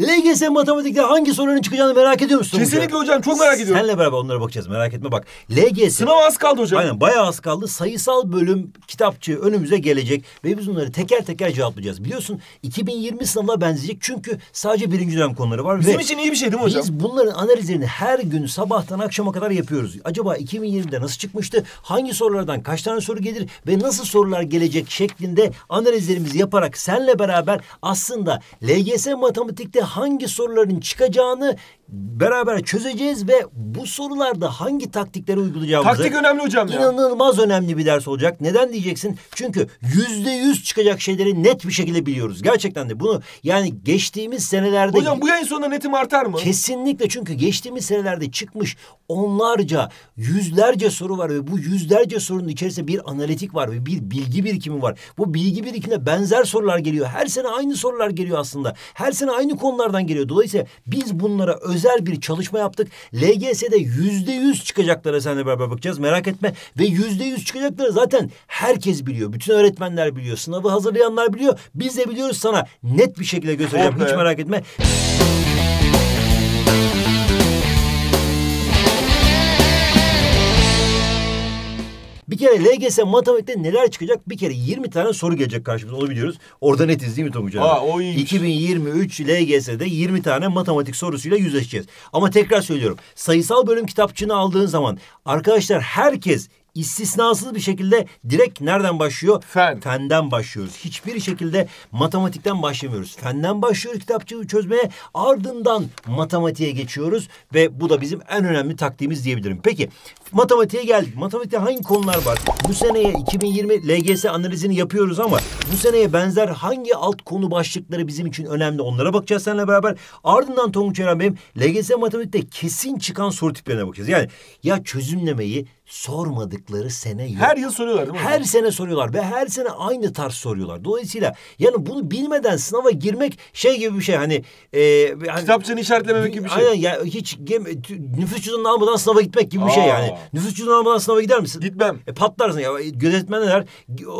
LGS matematikte hangi sorunun çıkacağını merak ediyor musun? Kesinlikle hocam, hocam çok merak ediyorum. Senle beraber onlara bakacağız merak etme bak. LGS. Sınav az kaldı hocam. Aynen bayağı az kaldı. Sayısal bölüm kitapçı önümüze gelecek ve biz bunları teker teker cevaplayacağız. Biliyorsun 2020 sınavına benzeyecek çünkü sadece birinci dönem konuları var. Bizim ve için iyi bir şey değil mi hocam? Biz bunların analizlerini her gün sabahtan akşama kadar yapıyoruz. Acaba 2020'de nasıl çıkmıştı? Hangi sorulardan kaç tane soru gelir ve nasıl sorular gelecek şeklinde analizlerimizi yaparak senle beraber aslında LGS matematikte hangi soruların çıkacağını beraber çözeceğiz ve bu sorularda hangi taktikleri uygulayacağımızı... Taktik önemli hocam ya. İnanılmaz önemli bir ders olacak. Neden diyeceksin? Çünkü yüzde yüz çıkacak şeyleri net bir şekilde biliyoruz. Gerçekten de bunu yani geçtiğimiz senelerde... Hocam bu yayın sonunda netim artar mı? Kesinlikle çünkü geçtiğimiz senelerde çıkmış onlarca, yüzlerce soru var ve bu yüzlerce sorunun içerisinde bir analitik var ve bir bilgi birikimi var. Bu bilgi birikimine benzer sorular geliyor. Her sene aynı sorular geliyor aslında. Her sene aynı konulardan geliyor. Dolayısıyla biz bunlara öz güzel bir çalışma yaptık. LGS'de yüzde yüz çıkacaklara seninle beraber bakacağız. Merak etme. Ve yüzde yüz çıkacakları zaten herkes biliyor. Bütün öğretmenler biliyor. Sınavı hazırlayanlar biliyor. Biz de biliyoruz sana. Net bir şekilde göstereceğim. Oh Hiç merak etme. Bir kere LGS matematikte neler çıkacak? Bir kere 20 tane soru gelecek karşımıza. Onu biliyoruz. Orada netiz değil mi Tomucu abi? Aa, o iyiymiş. 2023 LGS'de 20 tane matematik sorusuyla yüzleşeceğiz. Ama tekrar söylüyorum. Sayısal bölüm kitapçığını aldığın zaman arkadaşlar herkes istisnasız bir şekilde direkt nereden başlıyor? Fen. Fenden başlıyoruz. Hiçbir şekilde matematikten başlamıyoruz. Fenden başlıyoruz kitapçığı çözmeye. Ardından matematiğe geçiyoruz ve bu da bizim en önemli taktiğimiz diyebilirim. Peki matematiğe geldik. Matematikte hangi konular var? Bu seneye 2020 LGS analizini yapıyoruz ama bu seneye benzer hangi alt konu başlıkları bizim için önemli? Onlara bakacağız seninle beraber. Ardından Tonguç Eren Bey'im LGS matematikte kesin çıkan soru tiplerine bakacağız. Yani ya çözümlemeyi sormadıkları sene yok. Her yıl soruyorlar değil mi? Her sene soruyorlar ve her sene aynı tarz soruyorlar. Dolayısıyla yani bunu bilmeden sınava girmek şey gibi bir şey hani... E, hani Kitapçığını işaretlememek gibi bir şey. Aynen ya hiç nüfus cüzdanını almadan sınava gitmek gibi Aa. bir şey yani. Nüfus cüzdanını almadan sınava gider misin? Gitmem. E, patlarsın ya gözetmen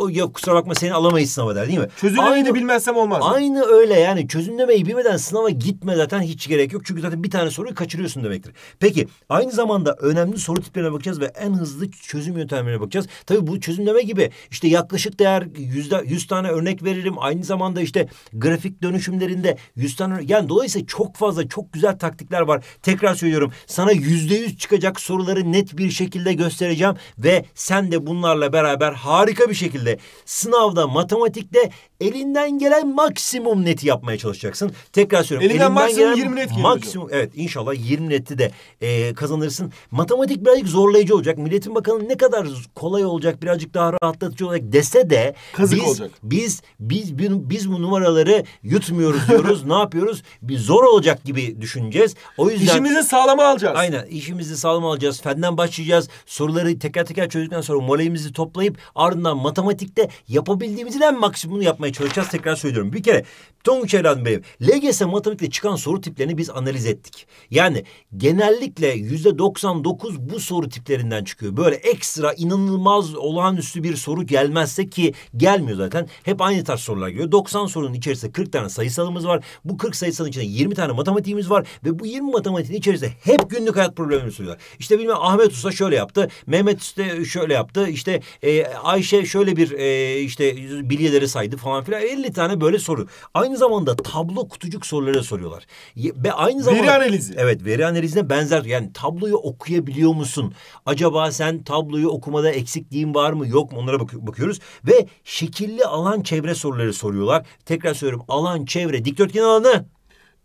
ya kusura bakma seni alamayız sınava der değil mi? Çözümlemeyi de bilmezsem olmaz. Aynı öyle yani çözümlemeyi bilmeden sınava gitme zaten hiç gerek yok. Çünkü zaten bir tane soruyu kaçırıyorsun demektir. Peki aynı zamanda önemli soru tiplerine bakacağız ve en hızlı çözüm yöntemlerine bakacağız. Tabii bu çözümleme gibi işte yaklaşık değer yüzde yüz tane örnek veririm. Aynı zamanda işte grafik dönüşümlerinde yüz tane yani dolayısıyla çok fazla çok güzel taktikler var. Tekrar söylüyorum sana yüzde yüz çıkacak soruları net bir şekilde göstereceğim ve sen de bunlarla beraber harika bir şekilde sınavda matematikte elinden gelen maksimum neti yapmaya çalışacaksın. Tekrar söylüyorum. Elinden, elinden maksimum gelen 20 net geliyor. Maksimum hocam. evet inşallah 20 neti de e, kazanırsın. Matematik birazcık zorlayıcı olacak. Milletin Bakanı ne kadar kolay olacak, birazcık daha rahatlatıcı olacak dese de Kazık biz, olacak. Biz, biz biz biz bu numaraları yutmuyoruz diyoruz. ne yapıyoruz? Bir zor olacak gibi düşüneceğiz. O yüzden işimizi sağlama alacağız. Aynen. işimizi sağlama alacağız. Fenden başlayacağız. Soruları teker teker çözdükten sonra molayimizi toplayıp ardından matematikte yapabildiğimizden maksimumunu yapmaya anlamaya çalışacağız. Tekrar söylüyorum. Bir kere Tonguç Evladım Bey, LGS matematikte çıkan soru tiplerini biz analiz ettik. Yani genellikle yüzde 99 bu soru tiplerinden çıkıyor. Böyle ekstra inanılmaz olağanüstü bir soru gelmezse ki gelmiyor zaten. Hep aynı tarz sorular geliyor. 90 sorunun içerisinde 40 tane sayısalımız var. Bu 40 sayısalın içinde 20 tane matematiğimiz var. Ve bu 20 matematiğin içerisinde hep günlük hayat problemini söylüyorlar. İşte bilmem Ahmet Usta şöyle yaptı. Mehmet Usta şöyle yaptı. İşte e, Ayşe şöyle bir e, işte bilyeleri saydı falan falan filan 50 tane böyle soru. Aynı zamanda tablo kutucuk soruları soruyorlar. Ve aynı zamanda veri analizi. Evet, veri analizine benzer yani tabloyu okuyabiliyor musun? Acaba sen tabloyu okumada eksikliğin var mı, yok mu? Onlara bak bakıyoruz ve şekilli alan çevre soruları soruyorlar. Tekrar söylüyorum. Alan çevre dikdörtgen alanı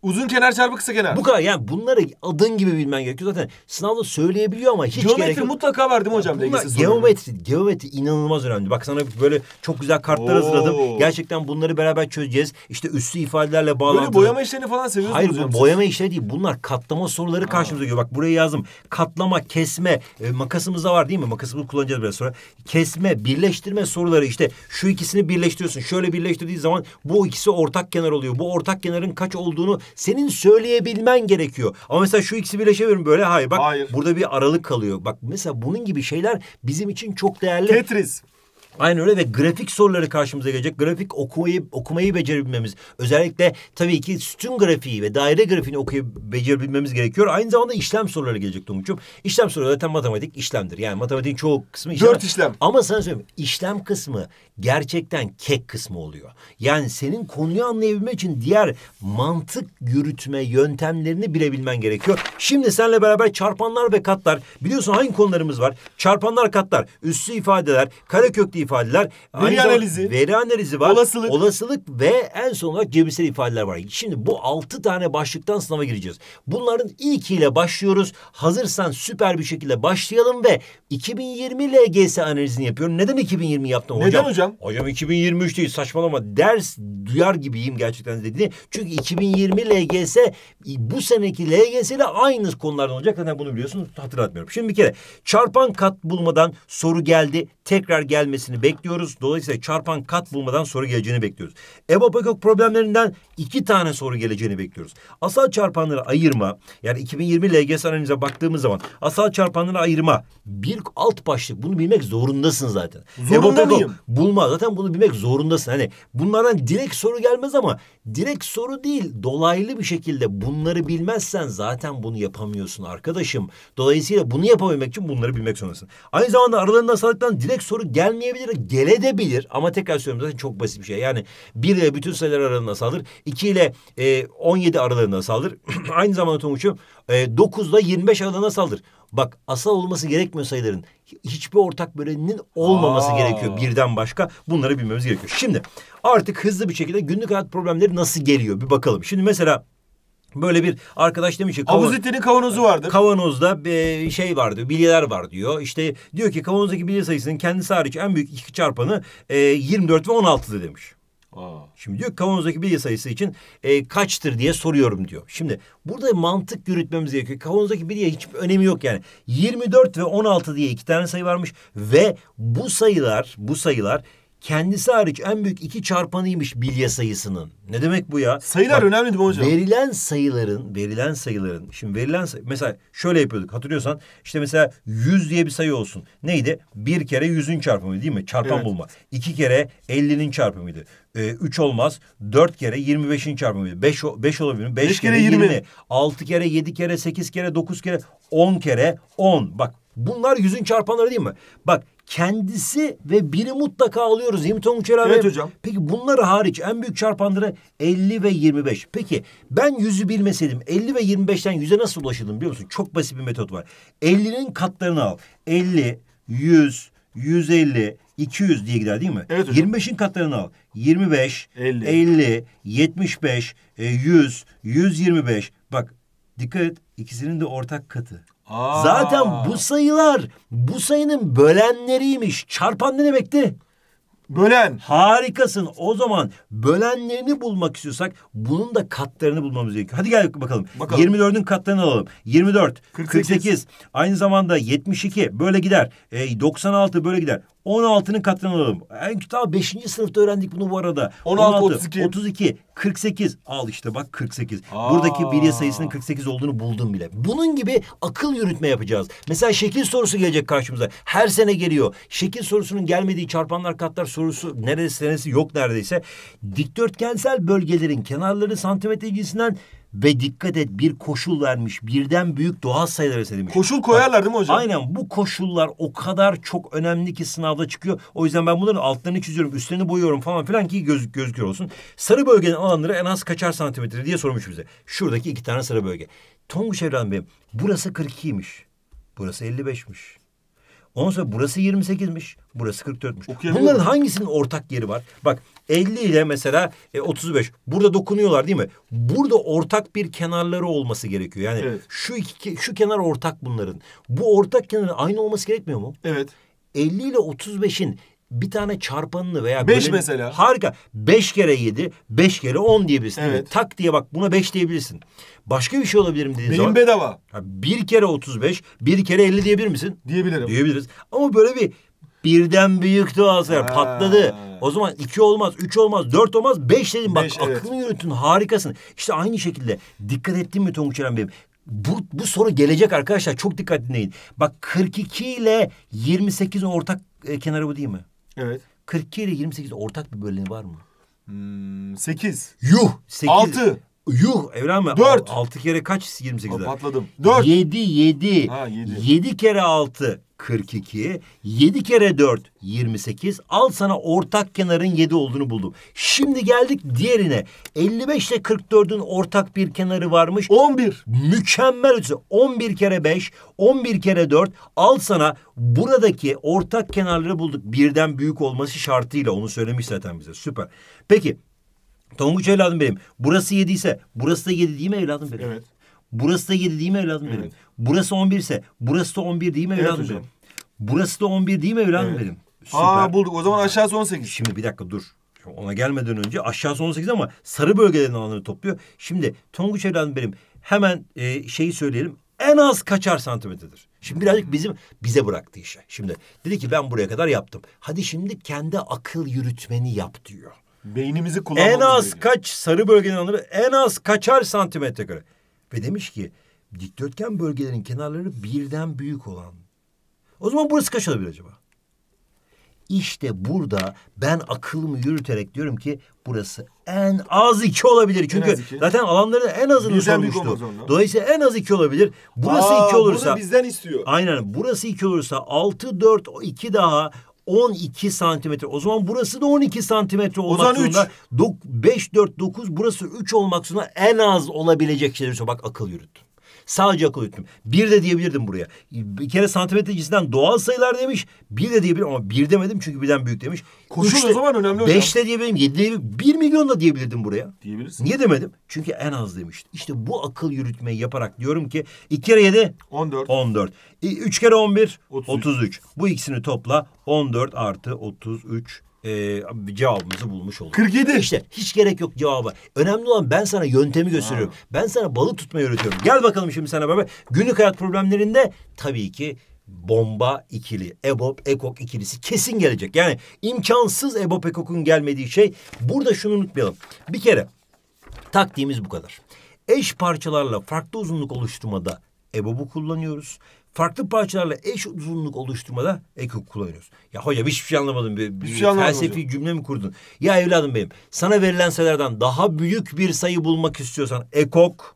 Uzun kenar çarpı kısa kenar. Bu kadar yani bunları adın gibi bilmen gerekiyor. Zaten sınavda söyleyebiliyor ama hiç geometri gerek yok. mutlaka verdim hocam. Bunlar, geometri, geometri inanılmaz önemli. Bak sana böyle çok güzel kartlar Oo. hazırladım. Gerçekten bunları beraber çözeceğiz. İşte üstü ifadelerle bağlantılı. Böyle boyama işlerini falan seviyorsunuz Hayır, hocam. boyama siz. işleri değil. Bunlar katlama soruları karşımıza geliyor. Bak burayı yazdım. Katlama, kesme. E, makasımızda var değil mi? Makasımızı kullanacağız biraz sonra. Kesme, birleştirme soruları işte. Şu ikisini birleştiriyorsun. Şöyle birleştirdiği zaman bu ikisi ortak kenar oluyor. Bu ortak kenarın kaç olduğunu senin söyleyebilmen gerekiyor. Ama mesela şu ikisi birleşemiyorum böyle. Hayır bak Hayır. burada bir aralık kalıyor. Bak mesela bunun gibi şeyler bizim için çok değerli. Tetris. Aynen öyle ve grafik soruları karşımıza gelecek. Grafik okumayı okumayı becerebilmemiz. Özellikle tabii ki sütun grafiği ve daire grafiğini okuyup becerebilmemiz gerekiyor. Aynı zamanda işlem soruları gelecek Tonguç'um. İşlem soruları zaten matematik işlemdir. Yani matematiğin çoğu kısmı işlem. Dört işlem. Ama sana söyleyeyim işlem kısmı gerçekten kek kısmı oluyor. Yani senin konuyu anlayabilmek için diğer mantık yürütme yöntemlerini bilebilmen gerekiyor. Şimdi seninle beraber çarpanlar ve katlar biliyorsun hangi konularımız var? Çarpanlar katlar, üssü ifadeler, kareköklü ifadeler. Veri analizi. Veri analizi var. Olasılık. Olasılık ve en son olarak cebirsel ifadeler var. Şimdi bu altı tane başlıktan sınava gireceğiz. Bunların ilkiyle başlıyoruz. Hazırsan süper bir şekilde başlayalım ve 2020 LGS analizini yapıyorum. Neden 2020 yaptım hocam? Neden hocam? Hocam 2023 değil saçmalama. Ders duyar gibiyim gerçekten dediğini. Çünkü 2020 LGS e, bu seneki LGS ile aynı konulardan olacak. Zaten bunu biliyorsunuz hatırlatmıyorum. Şimdi bir kere çarpan kat bulmadan soru geldi. Tekrar gelmesini gelmesini bekliyoruz. Dolayısıyla çarpan kat bulmadan soru geleceğini bekliyoruz. EBAPAKÖK problemlerinden iki tane soru geleceğini bekliyoruz. Asal çarpanları ayırma yani 2020 LGS analize baktığımız zaman asal çarpanları ayırma bir alt başlık bunu bilmek zorundasın zaten. Zorunda EBAPAKÖK mıyım? Bulma zaten bunu bilmek zorundasın. Hani bunlardan direkt soru gelmez ama direkt soru değil dolaylı bir şekilde bunları bilmezsen zaten bunu yapamıyorsun arkadaşım. Dolayısıyla bunu yapabilmek için bunları bilmek zorundasın. Aynı zamanda aralarında sağlıktan direkt soru gelmeyebilir, geledebilir ama tekrar söylüyorum zaten çok basit bir şey. Yani bir ile bütün sayılar aralığında sağlar, iki ile e, 17 aralığında sağlar. Aynı zamanda Tonguç'um e, 9 ile 25 aralığında sağlar. Bak asal olması gerekmiyor sayıların. Hiçbir ortak böleninin olmaması Aa. gerekiyor birden başka. Bunları bilmemiz gerekiyor. Şimdi artık hızlı bir şekilde günlük hayat problemleri nasıl geliyor bir bakalım. Şimdi mesela Böyle bir arkadaş demiş ki... Abuzittin'in kavanozu vardı. Kavanozda bir e, şey vardı, bilyeler var diyor. İşte diyor ki kavanozdaki bilye sayısının kendisi hariç en büyük iki çarpanı e, 24 ve 16'dı demiş. Aa. Şimdi diyor kavanozdaki bilye sayısı için e, kaçtır diye soruyorum diyor. Şimdi burada mantık yürütmemiz gerekiyor. Kavanozdaki bilye hiçbir önemi yok yani. 24 ve 16 diye iki tane sayı varmış ve bu sayılar bu sayılar kendisi hariç en büyük iki çarpanıymış bilye sayısının. Ne demek bu ya? Sayılar Bak, önemli değil mi hocam? Verilen sayıların, verilen sayıların. Şimdi verilen sayı, mesela şöyle yapıyorduk hatırlıyorsan. işte mesela yüz diye bir sayı olsun. Neydi? Bir kere yüzün çarpımı değil mi? Çarpan evet. bulma. İki kere ellinin çarpımıydı. Ee, üç olmaz. Dört kere yirmi beşin çarpımıydı. Beş, beş olabilir mi? Beş, beş kere yirmi. Altı kere, yedi kere, sekiz kere, dokuz kere, on kere, on. Bak Bunlar yüzün çarpanları değil mi? Bak kendisi ve biri mutlaka alıyoruz. Hamilton Uçer abi. Evet hocam. Peki bunları hariç en büyük çarpanları 50 ve 25. Peki ben 100'ü bilmeseydim 50 ve 25'ten 100'e nasıl ulaşırdım biliyor musun? Çok basit bir metot var. 50'nin katlarını al. 50, 100, 150, 200 diye gider değil mi? Evet hocam. 25'in katlarını al. 25, 50, 50 75, 100, 125. Bak dikkat et ikisinin de ortak katı. Aa. Zaten bu sayılar bu sayının bölenleriymiş. Çarpan ne demekti? Bölen. Harikasın. O zaman bölenlerini bulmak istiyorsak bunun da katlarını bulmamız gerekiyor. Hadi gel bakalım. bakalım. 24'ün katlarını alalım. 24, 48. 48. Aynı zamanda 72 böyle gider. E, 96 böyle gider. 16'nın katını alalım. En kitap 5. sınıfta öğrendik bunu bu arada. 16, 16 32. 32, 48. Al işte bak 48. Aa. Buradaki bilye sayısının 48 olduğunu buldum bile. Bunun gibi akıl yürütme yapacağız. Mesela şekil sorusu gelecek karşımıza. Her sene geliyor. Şekil sorusunun gelmediği çarpanlar katlar sorusu neredeyse senesi yok neredeyse. Dikdörtgensel bölgelerin kenarları santimetre cinsinden ve dikkat et bir koşul vermiş birden büyük doğal sayılar demiş. Koşul koyarlar değil mi hocam? Aynen bu koşullar o kadar çok önemli ki sınavda çıkıyor. O yüzden ben bunların altlarını çiziyorum üstlerini boyuyorum falan filan ki göz, gözüküyor olsun. Sarı bölgenin alanları en az kaçar santimetre diye sormuş bize. Şuradaki iki tane sarı bölge. Tonguç Evren Bey burası 42'ymiş. Burası 55'miş. Ondan sonra burası 28'miş, burası 44'müş. Bunların hangisinin ortak yeri var? Bak 50 ile mesela e, 35 burada dokunuyorlar değil mi? Burada ortak bir kenarları olması gerekiyor. Yani evet. şu iki şu kenar ortak bunların. Bu ortak kenarın aynı olması gerekmiyor mu? Evet. 50 ile 35'in bir tane çarpanını veya beş böyle, mesela. Harika. Beş kere yedi, beş kere on diyebilirsin. Evet. Tak diye bak buna beş diyebilirsin. Başka bir şey olabilir mi dediğin Benim zaman. bedava. bir kere otuz beş, bir kere elli diyebilir misin? Diyebilirim. Diyebiliriz. Ama böyle bir birden büyük Galatasaray. Patladı. O zaman iki olmaz, üç olmaz, dört olmaz, beş dedim. Bak beş, aklını evet. yürütün harikasın. işte aynı şekilde dikkat ettin mi Tonguç Eren Bey'im? Bu, bu soru gelecek arkadaşlar çok dikkat dinleyin. Bak 42 ile 28'in ortak e, kenarı bu değil mi? Evet. 42 ile 28 ortak bir bölümü var mı? Hmm, 8. Yuh. 8. 6. Yuh Evren mi? 4. 6 kere kaç 28'den? Patladım. 4. 7 7. Ha 7. 7 kere 6. 42. 7 kere 4 28. Al sana ortak kenarın 7 olduğunu buldum. Şimdi geldik diğerine. 55 ile 44'ün ortak bir kenarı varmış. 11. Mükemmel ötesi. 11 kere 5, 11 kere 4. Al sana buradaki ortak kenarları bulduk. Birden büyük olması şartıyla onu söylemiş zaten bize. Süper. Peki Tonguç evladım benim. Burası 7 ise burası da 7 değil mi evladım benim? Evet. Burası da 7 değil mi evladım evet. benim? Burası 11 ise burası da 11 değil mi evladım evet, hocam. benim? Burası da 11 değil mi evladım evet. benim? Süper. Aa bulduk. O zaman aşağısı 18. Şimdi bir dakika dur. Ona gelmeden önce aşağısı 18 ama sarı bölgelerin alanları topluyor. Şimdi Tonguç evladım benim hemen e, şeyi söyleyelim. En az kaçar santimetredir? Şimdi birazcık bizim bize bıraktı işe. Şimdi dedi ki ben buraya kadar yaptım. Hadi şimdi kendi akıl yürütmeni yap diyor. Beynimizi kullanmamız En az gerekiyor. kaç sarı bölgenin alanları en az kaçar santimetre göre? Ve demiş ki dikdörtgen bölgelerin kenarları birden büyük olan. O zaman burası kaç olabilir acaba? İşte burada ben akılımı yürüterek diyorum ki burası en az iki olabilir. Çünkü iki. zaten alanların en azını bizden sormuştu. Dolayısıyla en az iki olabilir. Burası Aa, iki olursa. Bunu bizden istiyor. Aynen burası iki olursa altı dört iki daha 12 santimetre. O zaman burası da 12 santimetre olmak o zaman zorunda. 3. 5, 4, 9 burası 3 olmak zorunda en az olabilecek şeyleri bak akıl yürüt. Sadece akıl yürüttüm. Bir de diyebilirdim buraya. Bir kere santimetre cinsinden doğal sayılar demiş. Bir de diyebilirim ama bir demedim çünkü birden büyük demiş. Koşul Üçte, o zaman önemli hocam. Beş de diyebilirim, yedi de bir milyon da diyebilirdim buraya. Diyebilirsin. Niye demedim? Çünkü en az demişti. İşte bu akıl yürütmeyi yaparak diyorum ki iki kere yedi. On dört. On dört. Üç kere on bir. Otuz üç. Bu ikisini topla. On dört artı otuz üç e, cevabımızı bulmuş olduk. 47. İşte hiç gerek yok cevaba. Önemli olan ben sana yöntemi gösteriyorum. Ha. Ben sana balık tutmayı öğretiyorum. Gel bakalım şimdi sana beraber. Günlük hayat problemlerinde tabii ki bomba ikili, EBOB, EKOK ikilisi kesin gelecek. Yani imkansız EBOB, EKOK'un gelmediği şey. Burada şunu unutmayalım. Bir kere taktiğimiz bu kadar. Eş parçalarla farklı uzunluk oluşturmada EBOB'u kullanıyoruz farklı parçalarla eş uzunluk oluşturmada ekok kullanıyoruz. Ya hoca hiçbir şey anlamadım. Bir, bir şey felsefi hocam. cümle mi kurdun? Ya evladım benim sana verilen sayılardan daha büyük bir sayı bulmak istiyorsan ekok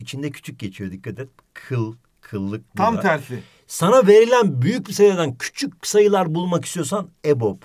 içinde küçük geçiyor dikkat et. Kıl, kıllık. Burada. Tam tersi. Sana verilen büyük bir sayılardan küçük sayılar bulmak istiyorsan ebob.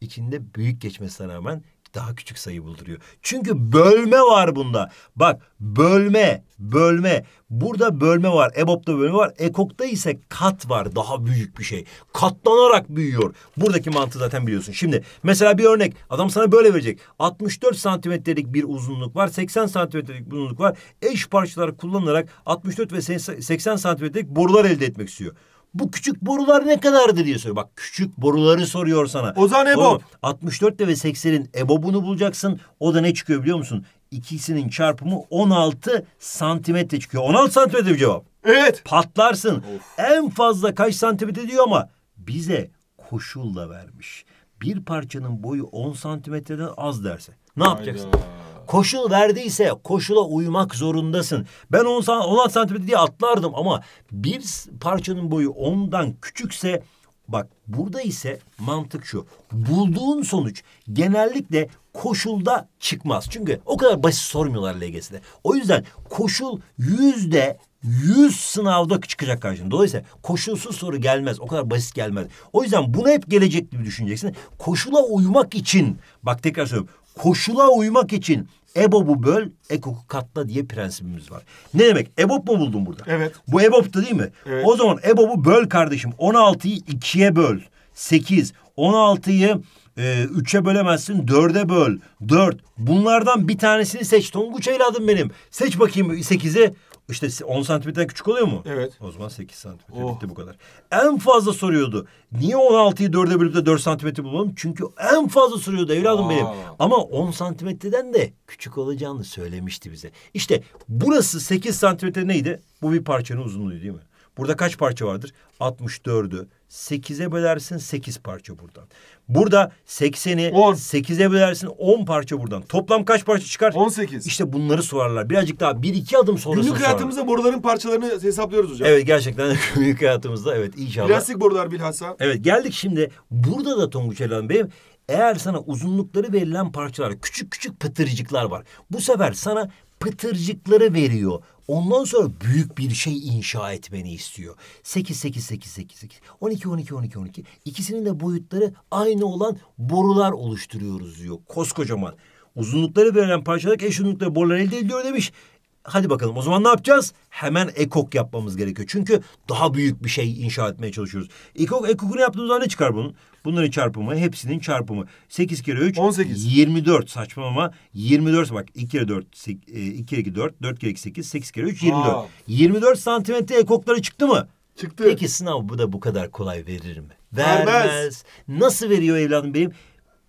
İçinde büyük geçmesine rağmen daha küçük sayı bulduruyor. Çünkü bölme var bunda. Bak bölme, bölme. Burada bölme var. EBOB'da bölme var. EKOK'ta ise kat var. Daha büyük bir şey. Katlanarak büyüyor. Buradaki mantığı zaten biliyorsun. Şimdi mesela bir örnek. Adam sana böyle verecek. 64 santimetrelik bir uzunluk var. 80 santimetrelik bir uzunluk var. Eş parçalar kullanarak 64 ve 80 santimetrelik borular elde etmek istiyor. Bu küçük borular ne kadardı diye soruyor. Bak küçük boruları soruyor sana. O zaman EBOB. Oğlum, 64 ve 80'in EBOB'unu bulacaksın. O da ne çıkıyor biliyor musun? İkisinin çarpımı 16 santimetre çıkıyor. 16 santimetre bir cevap. Evet. Patlarsın. Of. En fazla kaç santimetre diyor ama bize koşulla vermiş. Bir parçanın boyu 10 santimetreden az derse. Ne Hayda. yapacaksın? koşul verdiyse koşula uymak zorundasın. Ben 10 16 santimetre diye atlardım ama bir parçanın boyu ondan küçükse bak burada ise mantık şu. Bulduğun sonuç genellikle koşulda çıkmaz. Çünkü o kadar basit sormuyorlar LGS'de. O yüzden koşul yüzde yüz sınavda çıkacak karşına. Dolayısıyla koşulsuz soru gelmez. O kadar basit gelmez. O yüzden bunu hep gelecek gibi düşüneceksin. Koşula uymak için bak tekrar söylüyorum. Koşula uymak için EBOB'u böl, ekoku katla diye prensibimiz var. Ne demek? EBOB mu buldun burada? Evet. Bu EBOB'tu değil mi? Evet. O zaman EBOB'u böl kardeşim. 16'yı 2'ye böl. 8. 16'yı e, 3'e bölemezsin. 4'e böl. 4. Bunlardan bir tanesini seç. Tonguç evladım benim. Seç bakayım 8'i. İşte 10 santimetreden küçük oluyor mu? Evet. O zaman 8 santimetre oh. bitti bu kadar. En fazla soruyordu. Niye 16'yı 4'e bölüp de 4 santimetre bulalım? Çünkü en fazla soruyordu evladım Aa. benim. Ama 10 santimetreden de küçük olacağını söylemişti bize. İşte burası 8 santimetre neydi? Bu bir parçanın uzunluğu değil mi? Burada kaç parça vardır? 64'ü. 8'e bölersin 8 parça buradan. Burada 80'i 8'e bölersin 10 parça buradan. Toplam kaç parça çıkar? 18. İşte bunları sorarlar. Birazcık daha bir iki adım sonrasını Günlük hayatımızda sorarlar. boruların parçalarını hesaplıyoruz hocam. Evet gerçekten günlük hayatımızda evet inşallah. Plastik borular bilhassa. Evet geldik şimdi. Burada da Tonguç Elan beyim. eğer sana uzunlukları verilen parçalar küçük küçük pıtırcıklar var. Bu sefer sana pıtırcıkları veriyor. Ondan sonra büyük bir şey inşa etmeni istiyor. 8 8 8 8 8 12 12 12 12 ikisinin de boyutları aynı olan borular oluşturuyoruz diyor. Koskocaman. Uzunlukları verilen parçalık eş uzunlukları borular elde ediliyor demiş. Hadi bakalım o zaman ne yapacağız? Hemen ekok yapmamız gerekiyor. Çünkü daha büyük bir şey inşa etmeye çalışıyoruz. Ekok, ekokunu yaptığımız zaman ne çıkar bunun? Bunların çarpımı hepsinin çarpımı. 8 kere 3 18. 24 saçmalama 24 bak 2 kere 4 8, 2 kere 2 4 4 kere 2 8 8 kere 3 24. Aa. 24 santimetre ekokları çıktı mı? Çıktı. Peki sınav bu da bu kadar kolay verir mi? Vermez. Vermez. Nasıl veriyor evladım benim?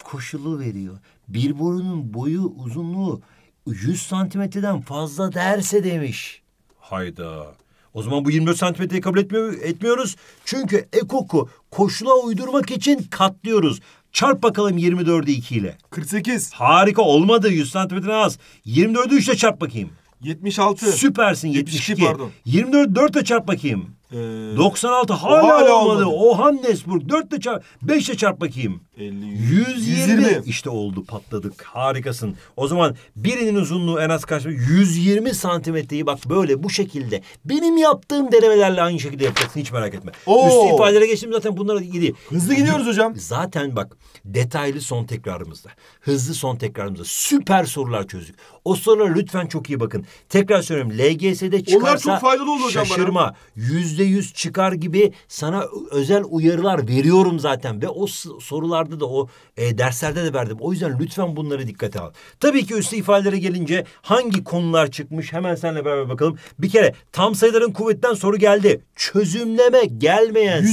Koşulu veriyor. Bir borunun boyu uzunluğu 100 santimetreden fazla derse demiş. Hayda. O zaman bu 24 santimetreyi kabul etmiyor, etmiyoruz. Çünkü ekoku koşula uydurmak için katlıyoruz. Çarp bakalım 24'ü 2 ile. 48. Harika olmadı 100 santimetre az. 24'ü 3 ile çarp bakayım. 76. Süpersin 72. 72 pardon. 24 4 ile çarp bakayım. Ee, 96 hala, hala olmadı. olmadı. Ohan Nesburg 4 ile çarp 5 ile çarp bakayım. 50, 120. 120. İşte oldu patladık. Harikasın. O zaman birinin uzunluğu en az kaç? 120 santimetreyi bak böyle bu şekilde. Benim yaptığım denemelerle aynı şekilde yapacaksın. Hiç merak etme. Oo. Üstü ifadelere geçtim zaten bunlara gidiyor. Hızlı gidiyoruz hocam. Zaten bak detaylı son tekrarımızda. Hızlı son tekrarımızda. Süper sorular çözdük. O sorulara lütfen çok iyi bakın. Tekrar söylüyorum. LGS'de çıkarsa Onlar çok faydalı oldu hocam şaşırma. Yüzde yüz çıkar gibi sana özel uyarılar veriyorum zaten. Ve o sorular vardı da o e, derslerde de verdim. O yüzden lütfen bunları dikkate al. Tabii ki üstü ifadelere gelince hangi konular çıkmış hemen seninle beraber bakalım. Bir kere tam sayıların kuvvetten soru geldi. Çözümleme gelmeyen %100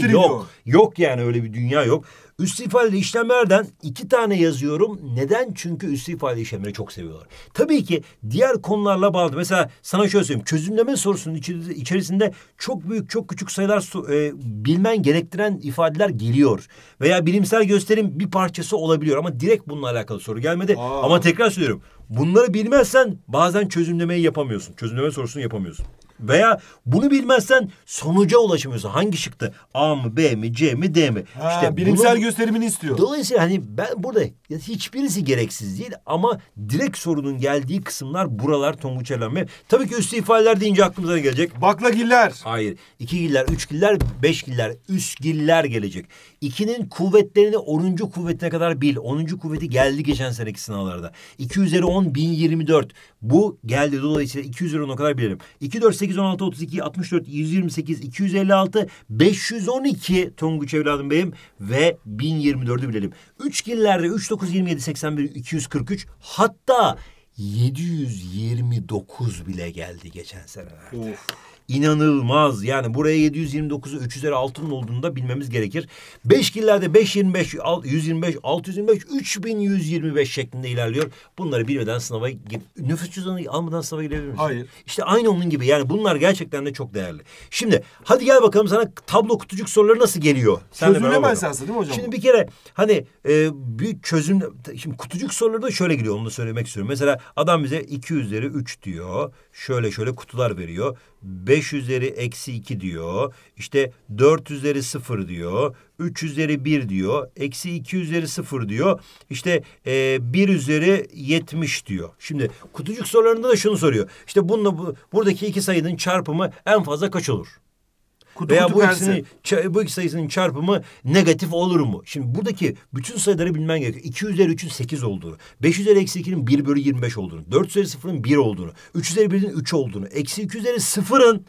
sene yok. Yok yani öyle bir dünya yok. Üst ifadeli işlemlerden iki tane yazıyorum. Neden? Çünkü üst ifadeli işlemleri çok seviyorlar. Tabii ki diğer konularla bağlı. Mesela sana şöyle söyleyeyim. Çözümleme sorusunun içerisinde çok büyük, çok küçük sayılar e, bilmen gerektiren ifadeler geliyor. Veya bilimsel gösterim bir parçası olabiliyor. Ama direkt bununla alakalı soru gelmedi. Aa. Ama tekrar söylüyorum. Bunları bilmezsen bazen çözümlemeyi yapamıyorsun. Çözümleme sorusunu yapamıyorsun. Veya bunu bilmezsen sonuca ulaşamıyorsun. Hangi şıktı? A mı B mi C mi D mi? Ha, işte bilimsel bunu... gösterimini istiyor. Dolayısıyla hani ben burada hiçbirisi gereksiz değil ama direkt sorunun geldiği kısımlar buralar Tonguç Elenme. Tabii ki üstü ifadeler deyince aklımıza gelecek. Baklagiller. Hayır. İki giller, üç giller, beş giller, üst giller gelecek. İkinin kuvvetlerini onuncu kuvvetine kadar bil. Onuncu kuvveti geldi geçen seneki sınavlarda. İki üzeri on bin yirmi dört. Bu geldi dolayısıyla 200 liranın o kadar bilirim. 2, 4, 8, 16, 32, 64, 128, 256, 512 Tonguç evladım benim ve 1024'ü bilelim. Üç killerde 3, 9, 27, 81, 243 hatta 729 bile geldi geçen senelerde. Of inanılmaz. Yani buraya 729'u 3 üzeri altının olduğunu bilmemiz gerekir. 5 killerde 525, 125, 625, 3125 şeklinde ilerliyor. Bunları bilmeden sınava nüfus cüzdanı almadan sınava girebilir misin? Hayır. İşte aynı onun gibi. Yani bunlar gerçekten de çok değerli. Şimdi hadi gel bakalım sana tablo kutucuk soruları nasıl geliyor? Çözülemez aslında değil mi hocam? Şimdi bir kere hani e, bir çözüm... Şimdi kutucuk soruları da şöyle geliyor onu da söylemek istiyorum. Mesela adam bize 2 üzeri 3 diyor şöyle şöyle kutular veriyor. 5 üzeri eksi 2 diyor. İşte 4 üzeri 0 diyor. 3 üzeri 1 diyor. Eksi 2 üzeri 0 diyor. İşte e, 1 üzeri 70 diyor. Şimdi kutucuk sorularında da şunu soruyor. İşte bununla bu, buradaki iki sayının çarpımı en fazla kaç olur? kutu Veya kutu bu, ikisini, bu iki sayısının çarpımı negatif olur mu? Şimdi buradaki bütün sayıları bilmen gerekiyor. 2 üzeri 3'ün 8 olduğunu, 5 üzeri eksi 2'nin 1 bölü 25 olduğunu, 4 üzeri 0'ın 1 olduğunu, 3 üzeri 1'in 3 olduğunu, eksi 2 üzeri 0'ın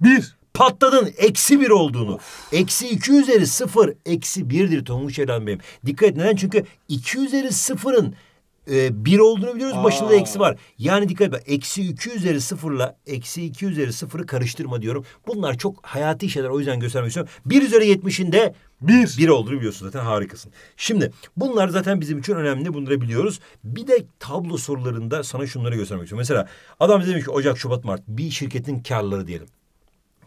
1 patladın eksi 1 olduğunu. Of. Eksi iki üzeri 0 eksi birdir Tonguç Eren Bey'im. Dikkat et neden? Çünkü iki üzeri sıfırın e, bir olduğunu biliyoruz. Aa. Başında eksi var. Yani dikkat et. Eksi iki üzeri sıfırla eksi iki üzeri sıfırı karıştırma diyorum. Bunlar çok hayati şeyler. O yüzden göstermek istiyorum. Bir üzeri yetmişinde bir. Bir olduğunu biliyorsun zaten harikasın. Şimdi bunlar zaten bizim için önemli. Bunları biliyoruz. Bir de tablo sorularında sana şunları göstermek istiyorum. Mesela adam demiş ki Ocak, Şubat, Mart bir şirketin karları diyelim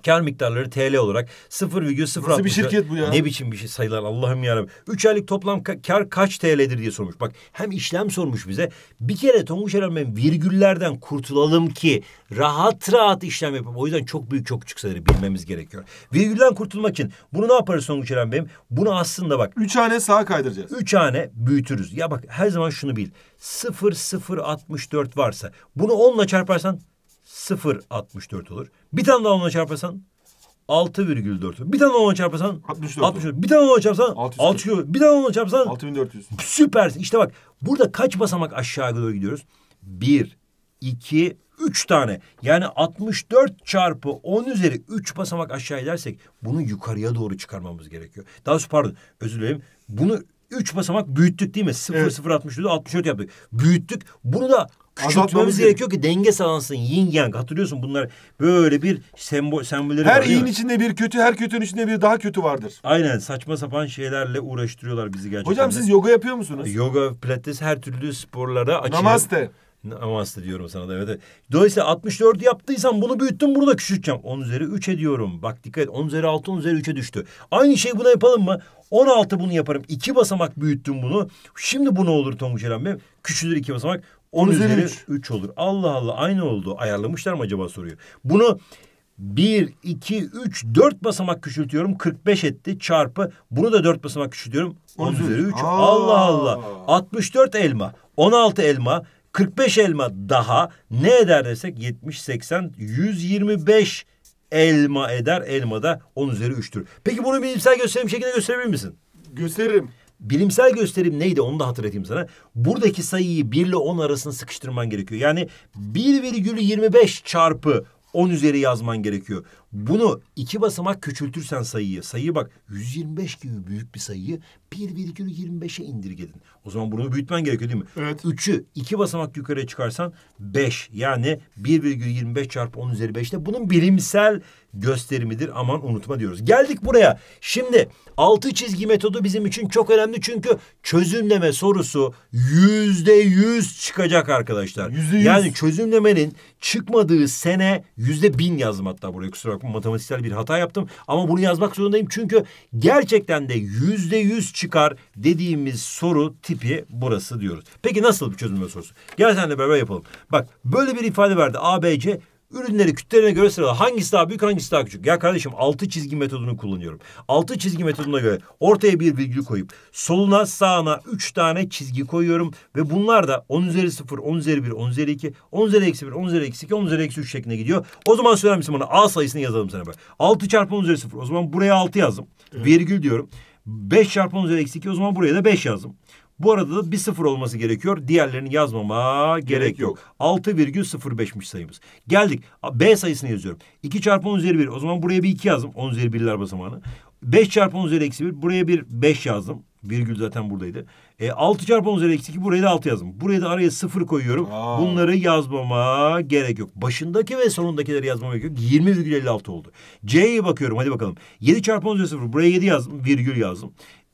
kar miktarları TL olarak 0,0 Nasıl bir şirket bu ya? Ne biçim bir şey sayılar Allah'ım yarabbim. Üç aylık toplam ka kar kaç TL'dir diye sormuş. Bak hem işlem sormuş bize. Bir kere Tonguç Erenmen virgüllerden kurtulalım ki rahat rahat işlem yapalım. O yüzden çok büyük çok küçük sayıları bilmemiz gerekiyor. Virgülden kurtulmak için bunu ne yaparız Tonguç Eren Bunu aslında bak. Üç hane sağa kaydıracağız. Üç hane büyütürüz. Ya bak her zaman şunu bil. 0,064 varsa bunu 10 ile çarparsan 0.64 olur. Bir tane daha ona çarparsan 6,4. Bir tane ona çarparsan 64. 64. Bir tane ona çarparsan 600. Bir tane ona çarparsan 6400. Süpersin. İşte bak burada kaç basamak aşağı doğru gidiyoruz? 1 2 3 tane. Yani 64 çarpı 10 üzeri 3 basamak aşağı edersek bunu yukarıya doğru çıkarmamız gerekiyor. Daha doğrusu pardon özür dilerim. Bunu 3 basamak büyüttük değil mi? 0 evet. 0 64 64 yaptık. Büyüttük. Bunu da küçültmemiz gerekiyor ki denge sağlansın. Yin yang hatırlıyorsun bunlar böyle bir sembol sembolleri Her var, içinde bir kötü, her kötünün içinde bir daha kötü vardır. Aynen saçma sapan şeylerle uğraştırıyorlar bizi gerçekten. Hocam siz yoga yapıyor musunuz? Yoga, pilates her türlü sporlara açıyor. Namaste. Namaste diyorum sana da evet. Dolayısıyla 64 yaptıysam bunu büyüttüm bunu da küçülteceğim. 10 üzeri 3 ediyorum. Bak dikkat et 10 üzeri 6 10 üzeri 3'e düştü. Aynı şey buna yapalım mı? 16 bunu yaparım. İki basamak büyüttüm bunu. Şimdi bu ne olur Tonguç Eren Küçülür iki basamak. 10 üzeri, üzeri 3. olur. Allah Allah aynı oldu. Ayarlamışlar mı acaba soruyor. Bunu 1, 2, 3, 4 basamak küçültüyorum. 45 etti çarpı. Bunu da 4 basamak küçültüyorum. 10 üzeri 3. Allah Allah. 64 elma. 16 elma. 45 elma daha ne eder desek 70, 80, 125 elma eder. Elma da 10 üzeri 3'tür. Peki bunu bilimsel gösterim şeklinde gösterebilir misin? Gösteririm. Bilimsel gösterim neydi onu da hatırlatayım sana. Buradaki sayıyı 1 ile 10 arasını sıkıştırman gerekiyor. Yani 1,25 çarpı 10 üzeri yazman gerekiyor. Bunu iki basamak küçültürsen sayıyı, sayıyı bak 125 gibi büyük bir sayıyı 1,25'e indirgedin. O zaman bunu büyütmen gerekiyor değil mi? Evet. Üçü iki basamak yukarı çıkarsan 5 yani 1,25 çarpı 10 üzeri 5 de bunun bilimsel gösterimidir. Aman unutma diyoruz. Geldik buraya. Şimdi altı çizgi metodu bizim için çok önemli çünkü çözümleme sorusu yüzde yüz çıkacak arkadaşlar. %100. Yani çözümlemenin çıkmadığı sene yüzde bin yazdım hatta buraya kusura bakma matematiksel bir hata yaptım. Ama bunu yazmak zorundayım çünkü gerçekten de yüzde yüz çıkar dediğimiz soru tipi burası diyoruz. Peki nasıl bir çözümleme sorusu? Gel senle beraber yapalım. Bak böyle bir ifade verdi A, B, C. Ürünleri kütlelerine göre sırala. Hangisi daha büyük hangisi daha küçük? Ya kardeşim altı çizgi metodunu kullanıyorum. Altı çizgi metoduna göre ortaya bir virgül koyup soluna sağına üç tane çizgi koyuyorum. Ve bunlar da on üzeri sıfır, on üzeri bir, on üzeri iki, on üzeri eksi bir, on üzeri eksi iki, on üzeri eksi üç şeklinde gidiyor. O zaman söyler misin bana A sayısını yazalım sana bak. Altı çarpı on üzeri sıfır. O zaman buraya altı yazdım. Virgül diyorum. Beş çarpı on üzeri eksi iki o zaman buraya da beş yazdım. Bu arada da bir sıfır olması gerekiyor. Diğerlerini yazmama gerek, gerek yok. yok. 6,05'miş sayımız. Geldik. B sayısını yazıyorum. 2 çarpı 10 üzeri 1. O zaman buraya bir 2 yazdım. 10 üzeri 1'ler basamağını. 5 çarpı 10 üzeri eksi 1. Buraya bir 5 yazdım. Virgül zaten buradaydı. E, 6 çarpı 10 üzeri eksi 2. Buraya da 6 yazdım. Buraya da araya 0 koyuyorum. Aa. Bunları yazmama gerek yok. Başındaki ve sonundakileri yazmama gerek yok. 20,56 oldu. C'ye bakıyorum. Hadi bakalım. 7 çarpı 10 üzeri 0. Buraya 7 yazdım. Virgül yazdım.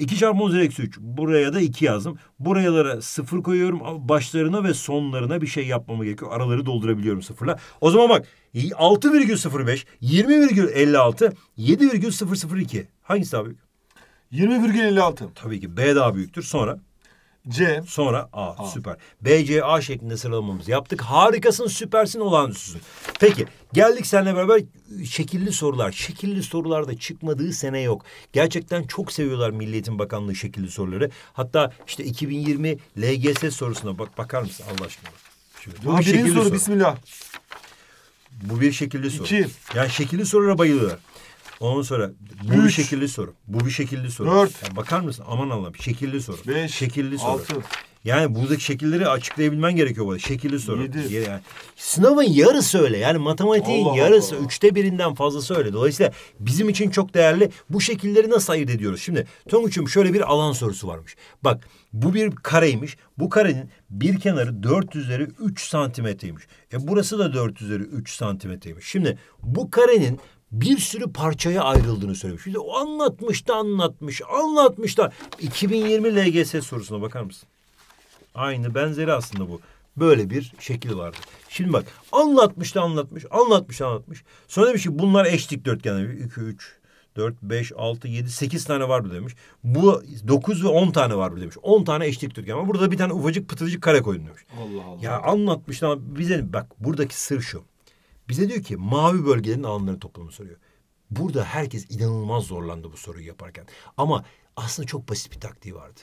2 çarpı 11 eksi 3. Buraya da 2 yazdım. Buralara 0 koyuyorum. Başlarına ve sonlarına bir şey yapmama gerekiyor. Araları doldurabiliyorum sıfırla. O zaman bak 6,05, 20,56, 7,002. Hangisi daha büyük? 20,56. Tabii ki B daha büyüktür. Sonra C. Sonra A. A. Süper. B, C, A şeklinde sıralamamız yaptık. Harikasın, süpersin, olağanüstüsün. Peki geldik seninle beraber şekilli sorular. Şekilli sorularda çıkmadığı sene yok. Gerçekten çok seviyorlar Milli Eğitim Bakanlığı şekilli soruları. Hatta işte 2020 LGS sorusuna bak bakar mısın Allah aşkına? Şimdi bu bir şekilli soru, soru. Bismillah. Bu bir şekilli soru. İki. Yani şekilli sorulara bayılıyorlar. Ondan sonra bu Üç. bir şekilli soru. Bu bir şekilli soru. Dört. Ya bakar mısın? Aman Allah'ım şekilli soru. Beş. Şekilli soru. Altı. Yani buradaki şekilleri açıklayabilmen gerekiyor bana. Şekilli soru. Yedi. Yani sınavın yarısı öyle. Yani matematiğin Allah yarısı. Allah. Üçte birinden fazlası öyle. Dolayısıyla bizim için çok değerli. Bu şekilleri nasıl ayırt ediyoruz? Şimdi Tonguç'um şöyle bir alan sorusu varmış. Bak bu bir kareymiş. Bu karenin bir kenarı 4 üzeri 3 santimetreymiş. E burası da 4 üzeri 3 santimetreymiş. Şimdi bu karenin bir sürü parçaya ayrıldığını söylemiş. Şimdi o anlatmış da anlatmış, anlatmış da. 2020 LGS sorusuna bakar mısın? Aynı benzeri aslında bu. Böyle bir şekil vardı. Şimdi bak anlatmış da anlatmış, anlatmış da anlatmış. Sonra demiş ki bunlar eş dikdörtgen. 2, 3, 4, 5, 6, 7, 8 tane var demiş. Bu 9 ve 10 tane var demiş. 10 tane eş dikdörtgen ama burada bir tane ufacık pıtırcık kare koyun demiş. Allah Allah. Ya anlatmış da bize bak buradaki sır şu. Bize diyor ki mavi bölgelerin alanlarını toplamını soruyor. Burada herkes inanılmaz zorlandı bu soruyu yaparken. Ama aslında çok basit bir taktiği vardı.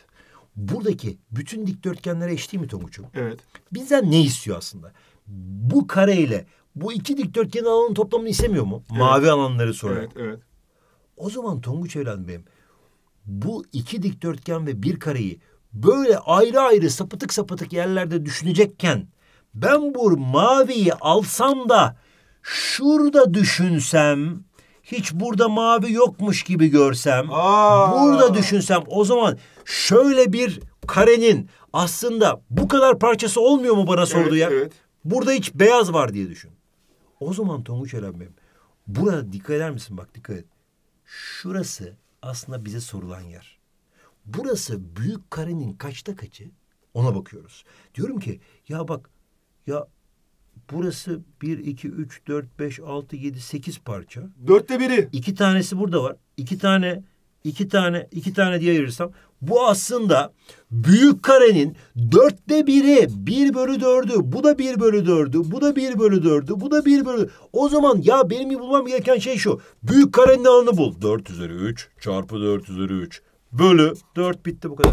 Buradaki bütün dikdörtgenlere eş değil mi Tonguç'um? Evet. Bizden ne istiyor aslında? Bu kareyle bu iki dikdörtgenin alanının toplamını istemiyor mu? Evet. Mavi alanları soruyor. Evet, evet. O zaman Tonguç Evren Bey'im bu iki dikdörtgen ve bir kareyi böyle ayrı ayrı sapıtık sapıtık yerlerde düşünecekken ben bu maviyi alsam da şurada düşünsem hiç burada mavi yokmuş gibi görsem, Aa. burada düşünsem o zaman şöyle bir karenin aslında bu kadar parçası olmuyor mu bana sordu evet, ya. Evet. Burada hiç beyaz var diye düşün. O zaman Tonguç Eren Bey'im burada dikkat eder misin bak dikkat et. Şurası aslında bize sorulan yer. Burası büyük karenin kaçta kaçı? Ona bakıyoruz. Diyorum ki ya bak ya Burası 1, 2, 3, 4, 5, 6, 7, 8 parça. Dörtte biri. İki tanesi burada var. İki tane, iki tane, iki tane diye ayırırsam. Bu aslında büyük karenin dörtte biri. Bir bölü dördü. Bu da bir bölü dördü. Bu da bir bölü dördü. Bu da bir bölü. O zaman ya benim bulmam gereken şey şu. Büyük karenin alanı bul. 4 üzeri 3 çarpı 4 üzeri 3 bölü 4 bitti bu kadar.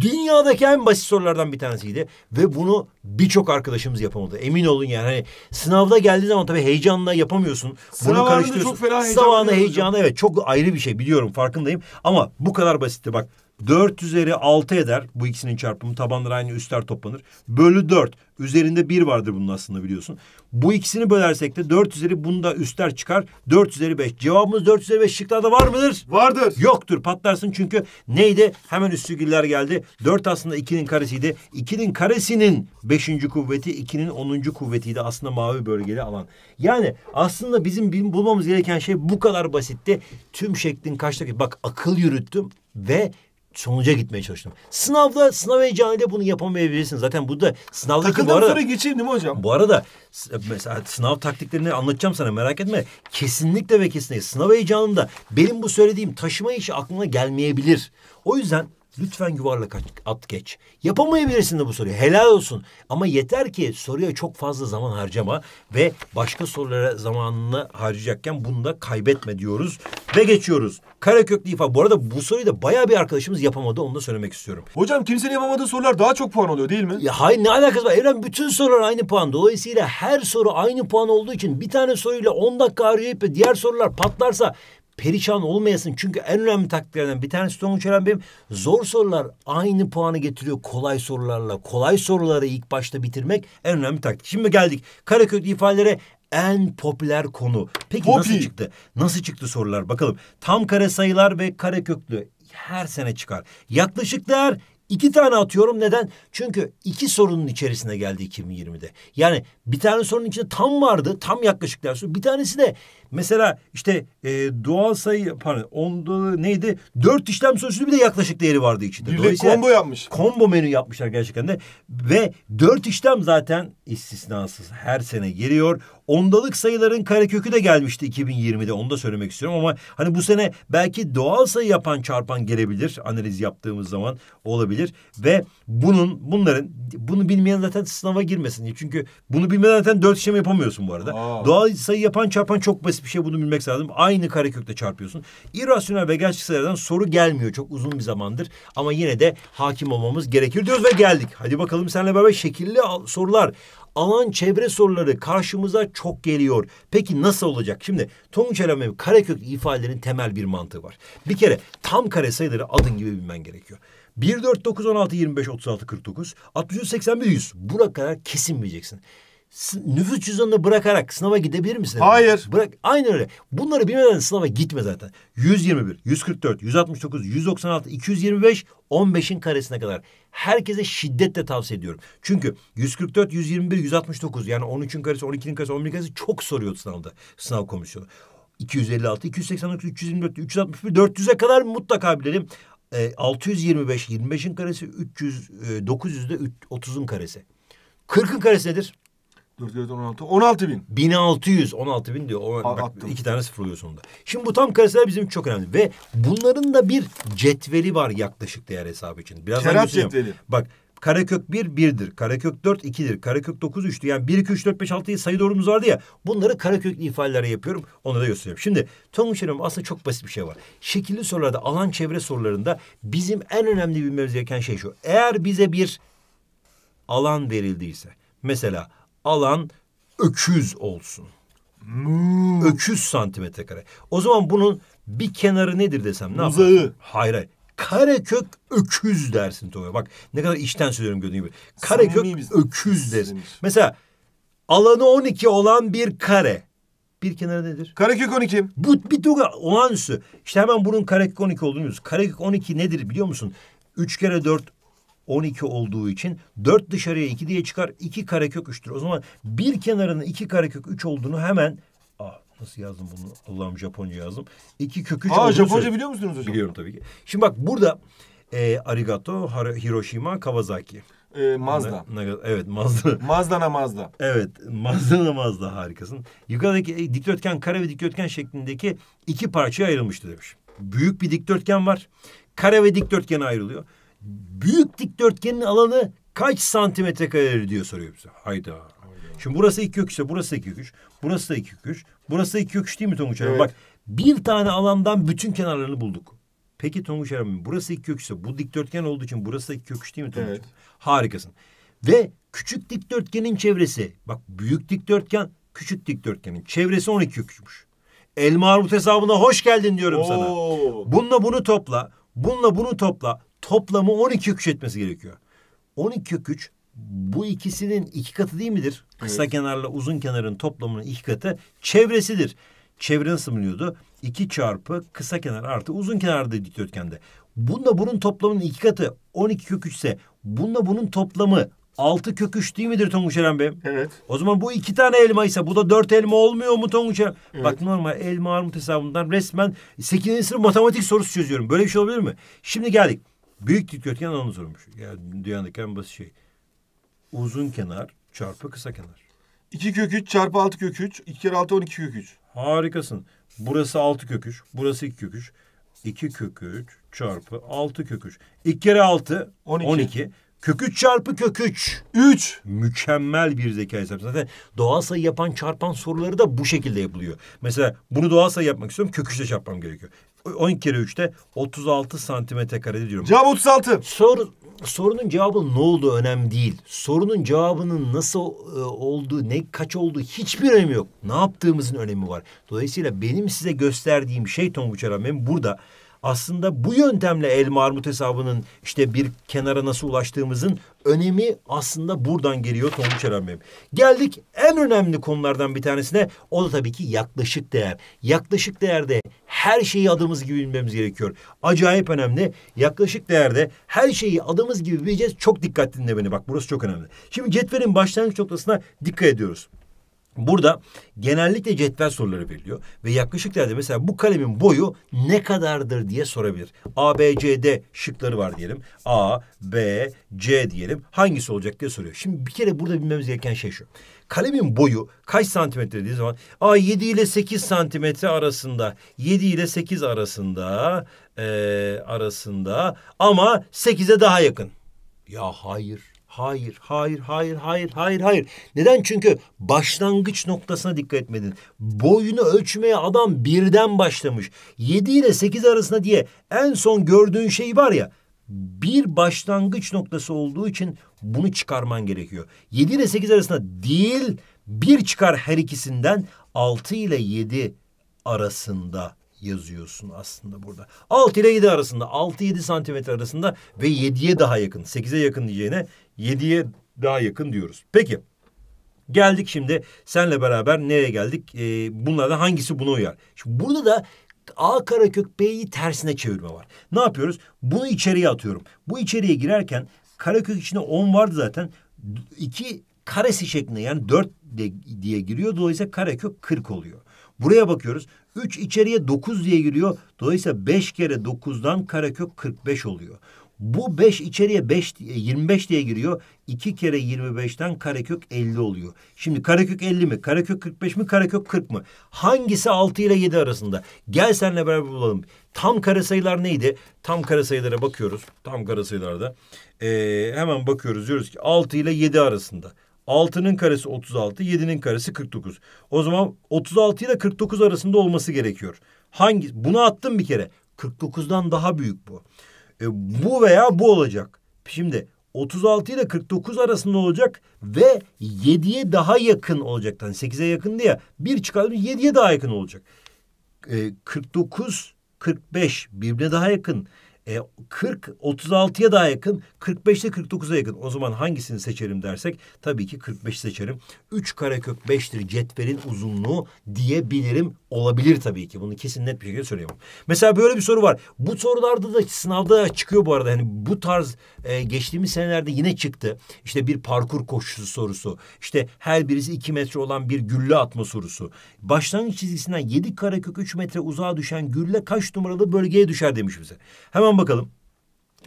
Dünyadaki en basit sorulardan bir tanesiydi ve bunu birçok arkadaşımız yapamadı. Emin olun yani hani sınavda geldiği zaman tabii heyecanla yapamıyorsun. Sınav bunu Çok fena heyecan Sınav anı heyecanı evet çok ayrı bir şey biliyorum farkındayım ama bu kadar basitti bak. 4 üzeri 6 eder. Bu ikisinin çarpımı tabanlar aynı üstler toplanır. Bölü 4. Üzerinde 1 vardır bunun aslında biliyorsun. Bu ikisini bölersek de 4 üzeri bunda üstler çıkar. 4 üzeri 5. Cevabımız 4 üzeri 5 şıklarda var mıdır? Vardır. Yoktur patlarsın çünkü neydi? Hemen üstü giller geldi. 4 aslında 2'nin karesiydi. 2'nin karesinin 5. kuvveti 2'nin 10. kuvvetiydi. Aslında mavi bölgeli alan. Yani aslında bizim bulmamız gereken şey bu kadar basitti. Tüm şeklin kaçta... Bak akıl yürüttüm ve sonuca gitmeye çalıştım. Sınavda, sınav heyecanıyla bunu yapamayabilirsin. Zaten burada da sınavdaki Takıldan bu arada... sonra geçeyim değil mi hocam? Bu arada mesela sınav taktiklerini anlatacağım sana merak etme. Kesinlikle ve kesinlikle sınav heyecanında benim bu söylediğim taşıma işi aklına gelmeyebilir. O yüzden Lütfen yuvarlak at geç. Yapamayabilirsin de bu soruyu. Helal olsun. Ama yeter ki soruya çok fazla zaman harcama ve başka sorulara zamanını harcayacakken bunu da kaybetme diyoruz ve geçiyoruz. Karaköklü ifa. Bu arada bu soruyu da bayağı bir arkadaşımız yapamadı. Onu da söylemek istiyorum. Hocam kimsenin yapamadığı sorular daha çok puan oluyor değil mi? Ya hayır ne alakası var? Evren bütün sorular aynı puan. Dolayısıyla her soru aynı puan olduğu için bir tane soruyla 10 dakika harcayıp diğer sorular patlarsa perişan olmayasın. Çünkü en önemli taktiklerden bir tanesi Tonguç Ören benim. Zor sorular aynı puanı getiriyor kolay sorularla. Kolay soruları ilk başta bitirmek en önemli taktik. Şimdi geldik Karaköklü ifadelere en popüler konu. Peki Popi. nasıl çıktı? Nasıl çıktı sorular bakalım. Tam kare sayılar ve kare köklü her sene çıkar. Yaklaşık değer İki tane atıyorum neden? Çünkü iki sorunun içerisine geldi 2020'de. Yani bir tane sorunun içinde tam vardı, tam yaklaşık ders. Bir tanesi de Mesela işte e, doğal sayı pardon onda neydi? Dört işlem sözcüğü bir de yaklaşık değeri vardı içinde. Bir combo yapmış. Combo menü yapmışlar gerçekten de. Ve dört işlem zaten istisnasız her sene geliyor. Ondalık sayıların karekökü de gelmişti 2020'de. Onu da söylemek istiyorum ama hani bu sene belki doğal sayı yapan çarpan gelebilir. Analiz yaptığımız zaman olabilir. Ve bunun bunların bunu bilmeyen zaten sınava girmesin diye. Çünkü bunu bilmeden zaten dört işlem yapamıyorsun bu arada. Aa. Doğal sayı yapan çarpan çok basit bir şey bunu bilmek lazım. Aynı karekökle çarpıyorsun. İrrasyonel ve gerçek sayılardan soru gelmiyor çok uzun bir zamandır. Ama yine de hakim olmamız gerekir diyoruz ve geldik. Hadi bakalım seninle beraber şekilli sorular alan çevre soruları karşımıza çok geliyor. Peki nasıl olacak? Şimdi Tonguç elemanı karekök ifadelerin temel bir mantığı var. Bir kere tam kare sayıları adın gibi bilmen gerekiyor. 1, 4, 9, 16, 25, 36, 49, 63, 81, 100. Buna kadar kesin bileceksin nüfus cüzdanını bırakarak sınava gidebilir misin? Hayır. Bırak aynı öyle. Bunları bilmeden sınava gitme zaten. 121, 144, 169, 196, 225, 15'in karesine kadar. Herkese şiddetle tavsiye ediyorum. Çünkü 144, 121, 169 yani 13'ün karesi, 12'nin karesi, 11'in karesi çok soruyor sınavda. Sınav komisyonu. 256, 289, 324, 361, 400'e kadar mutlaka bilelim. 625, 25'in karesi, 300, 900'de 30'un karesi. 40'ın karesi nedir? 4 kere 16. 16 bin. 1600. 16 bin diyor. O, bak, Attım. iki tane sıfırlıyor sonunda. Şimdi bu tam kareseler bizim çok önemli. Ve bunların da bir cetveli var yaklaşık değer hesabı için. Biraz Kerat cetveli. Bak Karekök 1 1'dir. Karekök 4 2'dir. Karekök 9 3'tür. Yani 1 2 3 4 5 6 sayı doğrumuz vardı ya. Bunları kareköklü ifadelere yapıyorum. onları da gösteriyorum. Şimdi Tonguç Şerim aslında çok basit bir şey var. Şekilli sorularda alan çevre sorularında bizim en önemli bilmemiz gereken şey şu. Eğer bize bir alan verildiyse mesela alan öküz olsun. Hmm. Öküz santimetre kare. O zaman bunun bir kenarı nedir desem ne Uzağı. yapar? Hayır hayır. Karekök öküz dersin Tolga. Bak ne kadar içten söylüyorum gördüğün gibi. Karekök öküz dersin. Mesela alanı 12 olan bir kare. Bir kenarı nedir? Karekök 12. Bu bir Tolga olağanüstü. İşte hemen bunun karekök 12 olduğunu biliyoruz. Karekök 12 nedir biliyor musun? Üç kere dört 12 olduğu için 4 dışarıya 2 diye çıkar. 2 karekök 3'tür. O zaman bir kenarının 2 karekök 3 olduğunu hemen ah nasıl yazdım bunu? Allah'ım Japonca yazdım. 2 kök 3 Aa Japonca söyle. biliyor musunuz hocam? Biliyorum tabii ki. Şimdi bak burada e, Arigato, Hiroshima, Kawasaki. E, Mazda. Ne, ne, evet Mazda. Mazda Mazda'na Mazda. Evet Mazda Mazda'na Mazda harikasın. Yukarıdaki e, dikdörtgen kare ve dikdörtgen şeklindeki iki parçaya ayrılmıştı demiş. Büyük bir dikdörtgen var. Kare ve dikdörtgen ayrılıyor büyük dikdörtgenin alanı kaç santimetre karedir diyor soruyor bize. Hayda. Şimdi burası iki köküse burası da iki köküş. Burası da iki köküş. Burası da iki köküş değil mi Tonguç Hanım? Evet. Bak bir tane alandan bütün kenarlarını bulduk. Peki Tonguç Hanım burası iki köküse bu dikdörtgen olduğu için burası da iki köküş değil mi Tonguç evet. Harikasın. Ve küçük dikdörtgenin çevresi. Bak büyük dikdörtgen küçük dikdörtgenin çevresi 12 köküşmüş. El marmut hesabına hoş geldin diyorum Oo. sana. Bununla bunu topla. Bununla bunu topla toplamı 12 güç etmesi gerekiyor. 12 güç bu ikisinin iki katı değil midir? Evet. Kısa kenarla uzun kenarın toplamının iki katı çevresidir. Çevre nasıl bulunuyordu? 2 çarpı kısa kenar artı uzun kenarda dikdörtgende. Bununla bunun toplamının iki katı 12 kök 3 ise bununla bunun toplamı 6 kök 3 değil midir Tonguç Eren Bey? Evet. O zaman bu iki tane elma ise bu da dört elma olmuyor mu Tonguç Eren? Evet. Bak normal elma armut hesabından resmen 8. sınıf matematik sorusu çözüyorum. Böyle bir şey olabilir mi? Şimdi geldik. Büyük dik kötgen onu sormuş. Yani dünyadaki en basit şey. Uzun kenar çarpı kısa kenar. 2 kök 3 çarpı 6 kök 3. 2 kere 6 12 kök 3. Harikasın. Burası 6 kök 3. Burası 2 kök 3. 2 kök 3 çarpı 6 kök 3. 2 kere 6 12. 12. Kök 3 çarpı kök 3. 3. Mükemmel bir zeka hesabı. Zaten doğal sayı yapan çarpan soruları da bu şekilde yapılıyor. Mesela bunu doğal sayı yapmak istiyorum. Kök 3 ile çarpmam gerekiyor. 10 kere 3'te 36 santimetre kare diyorum. Cevap 36. Sor, sorunun cevabı ne olduğu önemli değil. Sorunun cevabının nasıl e, olduğu, ne kaç olduğu hiçbir önemi yok. Ne yaptığımızın önemi var. Dolayısıyla benim size gösterdiğim şey Tonguç Aram, benim burada aslında bu yöntemle elma armut hesabının işte bir kenara nasıl ulaştığımızın önemi aslında buradan geliyor Tonguç Eren Bey. Geldik en önemli konulardan bir tanesine o da tabii ki yaklaşık değer. Yaklaşık değerde her şeyi adımız gibi bilmemiz gerekiyor. Acayip önemli. Yaklaşık değerde her şeyi adımız gibi bileceğiz. Çok dikkatli dinle beni bak burası çok önemli. Şimdi cetvelin başlangıç noktasına dikkat ediyoruz. Burada genellikle cetvel soruları veriliyor ve yaklaşık değerde mesela bu kalemin boyu ne kadardır diye sorabilir. A, B, C, D şıkları var diyelim. A, B, C diyelim. Hangisi olacak diye soruyor. Şimdi bir kere burada bilmemiz gereken şey şu. Kalemin boyu kaç santimetre dediği zaman A 7 ile 8 santimetre arasında 7 ile 8 arasında ee, arasında ama 8'e daha yakın. Ya hayır. Hayır, hayır, hayır, hayır, hayır, hayır. Neden? Çünkü başlangıç noktasına dikkat etmedin. Boyunu ölçmeye adam birden başlamış. Yedi ile sekiz arasında diye en son gördüğün şey var ya bir başlangıç noktası olduğu için bunu çıkarman gerekiyor. Yedi ile sekiz arasında değil bir çıkar her ikisinden altı ile yedi arasında yazıyorsun aslında burada. 6 ile 7 arasında, 6-7 santimetre arasında ve 7'ye daha yakın, 8'e yakın diyeceğine 7'ye daha yakın diyoruz. Peki geldik şimdi senle beraber nereye geldik? Ee, bunlardan hangisi buna uyar? Şimdi burada da A karekök B'yi tersine çevirme var. Ne yapıyoruz? Bunu içeriye atıyorum. Bu içeriye girerken karekök içinde 10 vardı zaten. 2 karesi şeklinde yani 4 diye giriyor. Dolayısıyla karekök 40 oluyor. Buraya bakıyoruz. 3 içeriye 9 diye giriyor. Dolayısıyla 5 kere 9'dan karekök 45 oluyor. Bu 5 içeriye 5 25 e, diye giriyor. 2 kere 25'ten karekök 50 oluyor. Şimdi karekök 50 mi? Karekök 45 mi? Karekök 40 mı? Hangisi 6 ile 7 arasında? Gel senle beraber bulalım. Tam kare sayılar neydi? Tam kare sayılara bakıyoruz. Tam kare sayılarda. Ee, hemen bakıyoruz. Diyoruz ki 6 ile 7 arasında. 6'nın karesi 36, 7'nin karesi 49. O zaman 36 ile 49 arasında olması gerekiyor. Hangi? Bunu attım bir kere. 49'dan daha büyük bu. E, bu veya bu olacak. Şimdi 36 ile 49 arasında olacak ve 7'ye daha yakın olacak. Yani 8'e yakındı ya. Bir çıkardım 7'ye daha yakın olacak. E, 49 45 birbirine daha yakın e, 40 36'ya daha yakın 45'te 49'a yakın. O zaman hangisini seçerim dersek tabii ki 45 seçerim. 3 karekök 5'tir cetvelin uzunluğu diyebilirim. Olabilir tabii ki. Bunu kesin net bir şekilde söyleyemem. Mesela böyle bir soru var. Bu sorularda da sınavda çıkıyor bu arada. Hani bu tarz e, geçtiğimiz senelerde yine çıktı. İşte bir parkur koşusu sorusu. İşte her birisi 2 metre olan bir gülle atma sorusu. Başlangıç çizgisinden 7 karekök 3 metre uzağa düşen gülle kaç numaralı bölgeye düşer demiş bize. Hemen bakalım.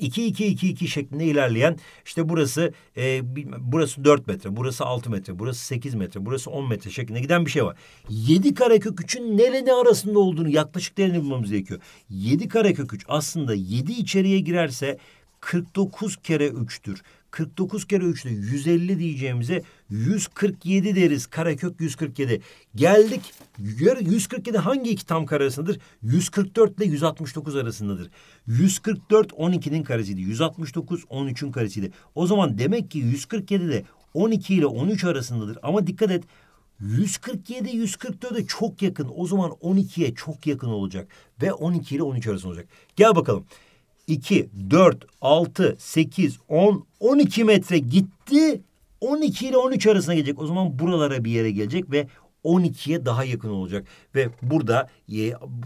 2-2-2-2 şeklinde ilerleyen işte burası e, burası 4 metre, burası 6 metre, burası 8 metre, burası 10 metre şeklinde giden bir şey var. 7 karekök 3'ün nerede arasında olduğunu yaklaşık değerini bulmamız gerekiyor. 7 karekök 3 aslında 7 içeriye girerse 49 kere 3'tür. 49 kere 3'te 150 diyeceğimize 147 deriz. Karekök 147. Geldik. 147 hangi iki tam kare 144 ile 169 arasındadır. 144 12'nin karesiydi. 169 13'ün karesiydi. O zaman demek ki 147 de 12 ile 13 arasındadır. Ama dikkat et 147 144 de çok yakın. O zaman 12'ye çok yakın olacak ve 12 ile 13 arasında olacak. Gel bakalım. 2 4 6 8 10 12 metre gitti 12 ile 13 arasına gelecek. O zaman buralara bir yere gelecek ve 12'ye daha yakın olacak ve burada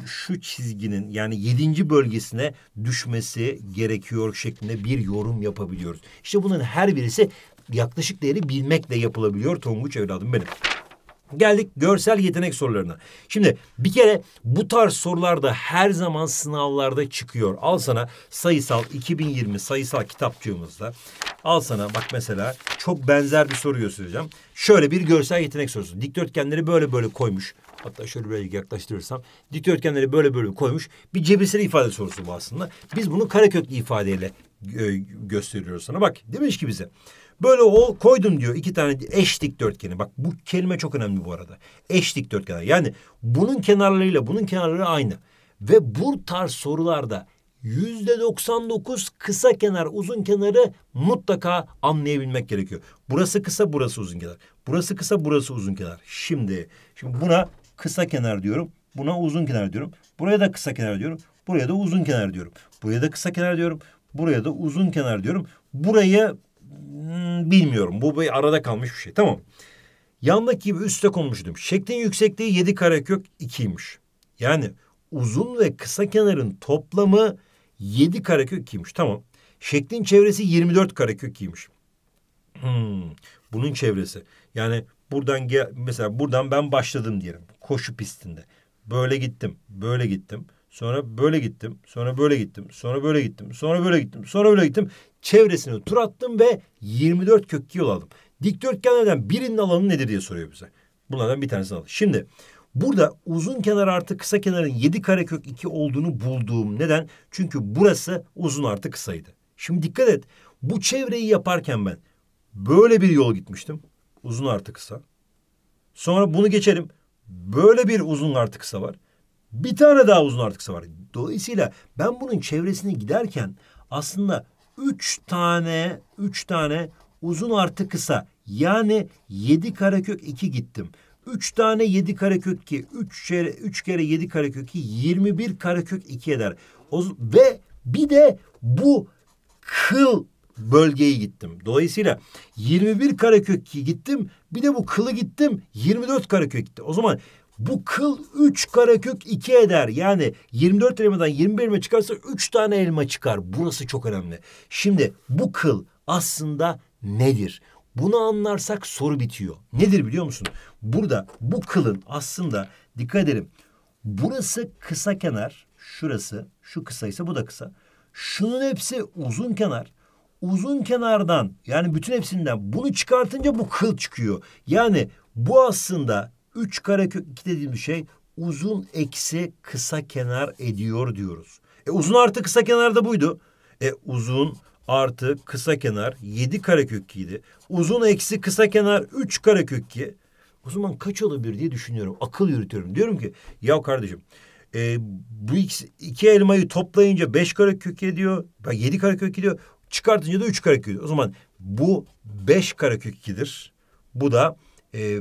şu çizginin yani 7. bölgesine düşmesi gerekiyor şeklinde bir yorum yapabiliyoruz. İşte bunların her birisi yaklaşık değeri bilmekle yapılabiliyor Tonguç evladım benim. Geldik görsel yetenek sorularına. Şimdi bir kere bu tarz sorular da her zaman sınavlarda çıkıyor. Al sana sayısal 2020 sayısal kitapçığımızda. Al sana bak mesela çok benzer bir soru göstereceğim. Şöyle bir görsel yetenek sorusu. Dikdörtgenleri böyle böyle koymuş. Hatta şöyle biraz yaklaştırırsam. Dikdörtgenleri böyle böyle koymuş. Bir cebirsel ifade sorusu bu aslında. Biz bunu kareköklü ifadeyle gösteriyor sana. Bak demiş ki bize. Böyle o koydum diyor iki tane eş dikdörtgeni. Bak bu kelime çok önemli bu arada. Eş dikdörtgen. Yani bunun kenarlarıyla bunun kenarları aynı. Ve bu tarz sorularda yüzde 99 kısa kenar uzun kenarı mutlaka anlayabilmek gerekiyor. Burası kısa burası uzun kenar. Burası kısa burası uzun kenar. Şimdi şimdi buna kısa kenar diyorum. Buna uzun kenar diyorum. Buraya da kısa kenar diyorum. Buraya da uzun kenar diyorum. Buraya da kısa kenar diyorum. Buraya da uzun kenar diyorum. Burayı hmm, bilmiyorum. Bu bir arada kalmış bir şey. Tamam. Yandaki gibi üste konmuştum. Şeklin yüksekliği 7 karekök 2'ymiş. Yani uzun ve kısa kenarın toplamı 7 karekök 2'ymiş. Tamam. Şeklin çevresi 24 karekök 2'ymiş. Hmm, bunun çevresi. Yani buradan mesela buradan ben başladım diyelim. Koşu pistinde. Böyle gittim, böyle gittim. Sonra böyle gittim. Sonra böyle gittim. Sonra böyle gittim. Sonra böyle gittim. Sonra böyle gittim. Çevresini tur attım ve 24 kök yol aldım. Dikdörtgenlerden birinin alanı nedir diye soruyor bize. Bunlardan bir tanesini aldım. Şimdi burada uzun kenar artı kısa kenarın 7 kök 2 olduğunu bulduğum neden? Çünkü burası uzun artı kısaydı. Şimdi dikkat et. Bu çevreyi yaparken ben böyle bir yol gitmiştim. Uzun artı kısa. Sonra bunu geçelim. Böyle bir uzun artı kısa var bir tane daha uzun artıksa var. Dolayısıyla ben bunun çevresine giderken aslında üç tane üç tane uzun artı kısa yani yedi karekök iki gittim. Üç tane yedi karekök ki üç kere üç kere yedi karekök ki yirmi bir karekök iki eder. O, ve bir de bu kıl bölgeyi gittim. Dolayısıyla 21 karekök gittim. Bir de bu kılı gittim. 24 karekök gitti. O zaman bu kıl 3 karakök 2 eder. Yani 24 elmadan 21 elma çıkarsa 3 tane elma çıkar. Burası çok önemli. Şimdi bu kıl aslında nedir? Bunu anlarsak soru bitiyor. Nedir biliyor musun? Burada bu kılın aslında dikkat edelim. Burası kısa kenar. Şurası şu kısaysa bu da kısa. Şunun hepsi uzun kenar uzun kenardan yani bütün hepsinden bunu çıkartınca bu kıl çıkıyor. Yani bu aslında Üç karekök iki dediğimiz şey uzun eksi kısa kenar ediyor diyoruz. E uzun artı kısa kenar da buydu. E uzun artı kısa kenar yedi karekök 2'ydi. Uzun eksi kısa kenar üç karekök 2. O zaman kaç olabilir diye düşünüyorum. Akıl yürütüyorum. Diyorum ki ya kardeşim e, bu iki, iki elmayı toplayınca beş karekök ediyor. Yedi karekök ediyor. Çıkartınca da üç karekök ediyor. O zaman bu beş karekök 2'dir. Bu da e, e,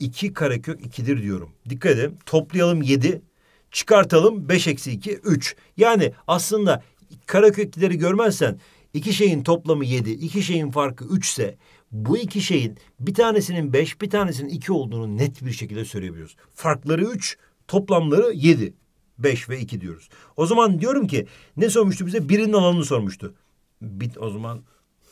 iki karekök ikidir diyorum. Dikkat edin, Toplayalım yedi. Çıkartalım beş eksi iki üç. Yani aslında karekökleri görmezsen iki şeyin toplamı yedi. iki şeyin farkı üçse bu iki şeyin bir tanesinin beş bir tanesinin iki olduğunu net bir şekilde söyleyebiliyoruz. Farkları üç toplamları yedi. Beş ve iki diyoruz. O zaman diyorum ki ne sormuştu bize? Birinin alanını sormuştu. Bit o zaman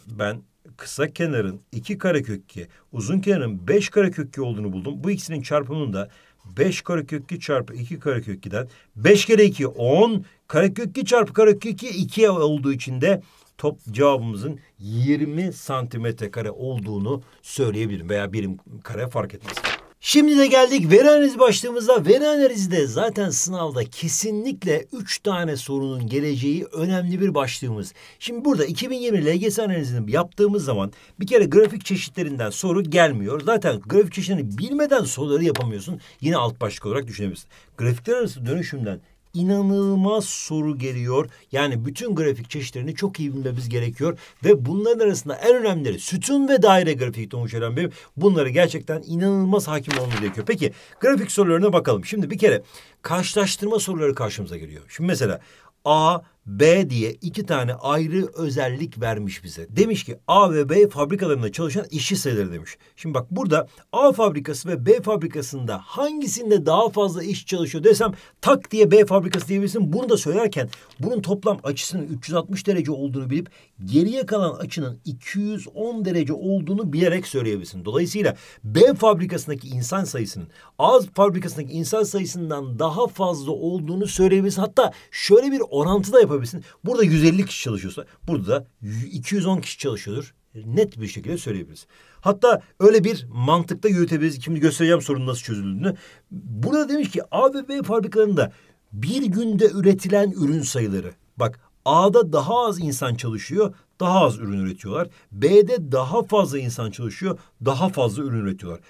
ben kısa kenarın iki karekök karekökü, uzun kenarın beş karekökü olduğunu buldum. Bu ikisinin çarpımında beş karekökü çarpı iki karekök kareköküden beş kere iki on karekökü çarpı karekökü iki olduğu için de top cevabımızın 20 santimetre kare olduğunu söyleyebilirim veya birim kare fark etmez. Şimdi de geldik veri analiz başlığımıza. Veri analizde zaten sınavda kesinlikle 3 tane sorunun geleceği önemli bir başlığımız. Şimdi burada 2020 LGS analizini yaptığımız zaman bir kere grafik çeşitlerinden soru gelmiyor. Zaten grafik çeşitlerini bilmeden soruları yapamıyorsun. Yine alt başlık olarak düşünebilirsin. Grafikler arası dönüşümden inanılmaz soru geliyor. Yani bütün grafik çeşitlerini çok iyi bilmemiz gerekiyor. Ve bunların arasında en önemlileri sütun ve daire grafik Doğmuş Eren Bey. Bunları gerçekten inanılmaz hakim olmamız gerekiyor. Peki grafik sorularına bakalım. Şimdi bir kere karşılaştırma soruları karşımıza geliyor. Şimdi mesela A B diye iki tane ayrı özellik vermiş bize. Demiş ki A ve B fabrikalarında çalışan işçi sayıları demiş. Şimdi bak burada A fabrikası ve B fabrikasında hangisinde daha fazla iş çalışıyor desem tak diye B fabrikası diyebilirsin. Bunu da söylerken bunun toplam açısının 360 derece olduğunu bilip geriye kalan açının 210 derece olduğunu bilerek söyleyebilirsin. Dolayısıyla B fabrikasındaki insan sayısının A fabrikasındaki insan sayısından daha fazla olduğunu söyleyebilirsin. Hatta şöyle bir orantı da yapabilirsin yapabilsin. Burada 150 kişi çalışıyorsa burada da 210 kişi çalışıyordur. Net bir şekilde söyleyebiliriz. Hatta öyle bir mantıkta yürütebiliriz. Şimdi göstereceğim sorun nasıl çözüldüğünü. Burada demiş ki A ve B fabrikalarında bir günde üretilen ürün sayıları. Bak A'da daha az insan çalışıyor, daha az ürün üretiyorlar. B'de daha fazla insan çalışıyor, daha fazla ürün üretiyorlar.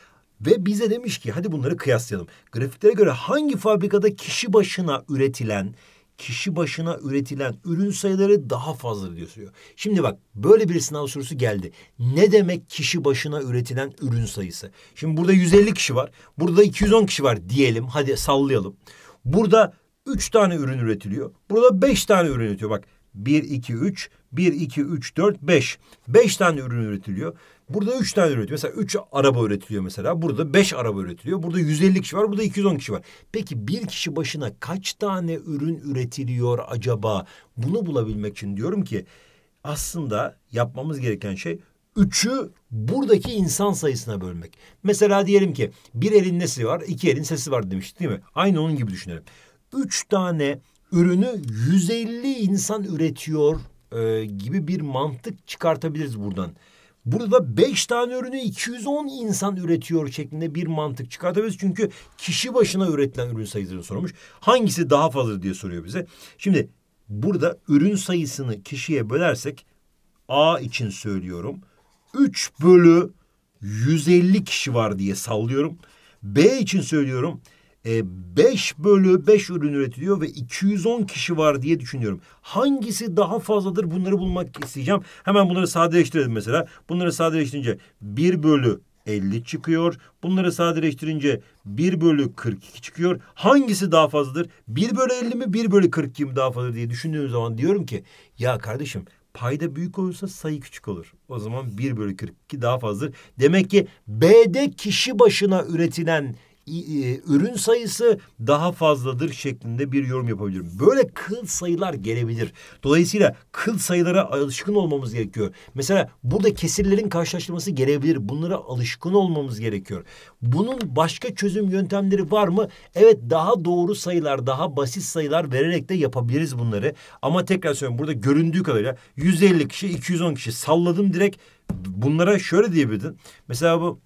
Ve bize demiş ki hadi bunları kıyaslayalım. Grafiklere göre hangi fabrikada kişi başına üretilen kişi başına üretilen ürün sayıları daha fazla gösteriyor. Şimdi bak böyle bir sınav sorusu geldi. Ne demek kişi başına üretilen ürün sayısı? Şimdi burada 150 kişi var. Burada 210 kişi var diyelim. Hadi sallayalım. Burada üç tane ürün üretiliyor. Burada beş tane ürün üretiyor. Bak 1, 2, 3, 1, 2, 3, 4, 5. 5 tane ürün üretiliyor. Burada üç tane üretiyor. Mesela üç araba üretiliyor mesela. Burada beş araba üretiliyor. Burada 150 kişi var. Burada 210 kişi var. Peki bir kişi başına kaç tane ürün üretiliyor acaba? Bunu bulabilmek için diyorum ki aslında yapmamız gereken şey üçü buradaki insan sayısına bölmek. Mesela diyelim ki bir elin nesi var, iki elin sesi var demiştik değil mi? Aynı onun gibi düşünelim. Üç tane ürünü 150 insan üretiyor e, gibi bir mantık çıkartabiliriz buradan. Burada 5 tane ürünü 210 insan üretiyor şeklinde bir mantık çıkartabiliriz. Çünkü kişi başına üretilen ürün sayısını sormuş. Hangisi daha fazla diye soruyor bize. Şimdi burada ürün sayısını kişiye bölersek A için söylüyorum. 3 bölü 150 kişi var diye sallıyorum. B için söylüyorum. 5 e, bölü 5 ürün üretiliyor ve 210 kişi var diye düşünüyorum. Hangisi daha fazladır bunları bulmak isteyeceğim. Hemen bunları sadeleştirelim mesela. Bunları sadeleştirince 1 bölü 50 çıkıyor. Bunları sadeleştirince 1 bölü 42 çıkıyor. Hangisi daha fazladır? 1 bölü 50 mi 1 bölü 42 mi daha fazladır diye düşündüğüm zaman diyorum ki ya kardeşim payda büyük olursa sayı küçük olur. O zaman 1 bölü 42 daha fazladır. Demek ki B'de kişi başına üretilen e, ürün sayısı daha fazladır şeklinde bir yorum yapabilirim. Böyle kıl sayılar gelebilir. Dolayısıyla kıl sayılara alışkın olmamız gerekiyor. Mesela burada kesirlerin karşılaştırması gelebilir. Bunlara alışkın olmamız gerekiyor. Bunun başka çözüm yöntemleri var mı? Evet daha doğru sayılar, daha basit sayılar vererek de yapabiliriz bunları. Ama tekrar söylüyorum burada göründüğü kadarıyla 150 kişi, 210 kişi salladım direkt bunlara şöyle diyebilirdin. Mesela bu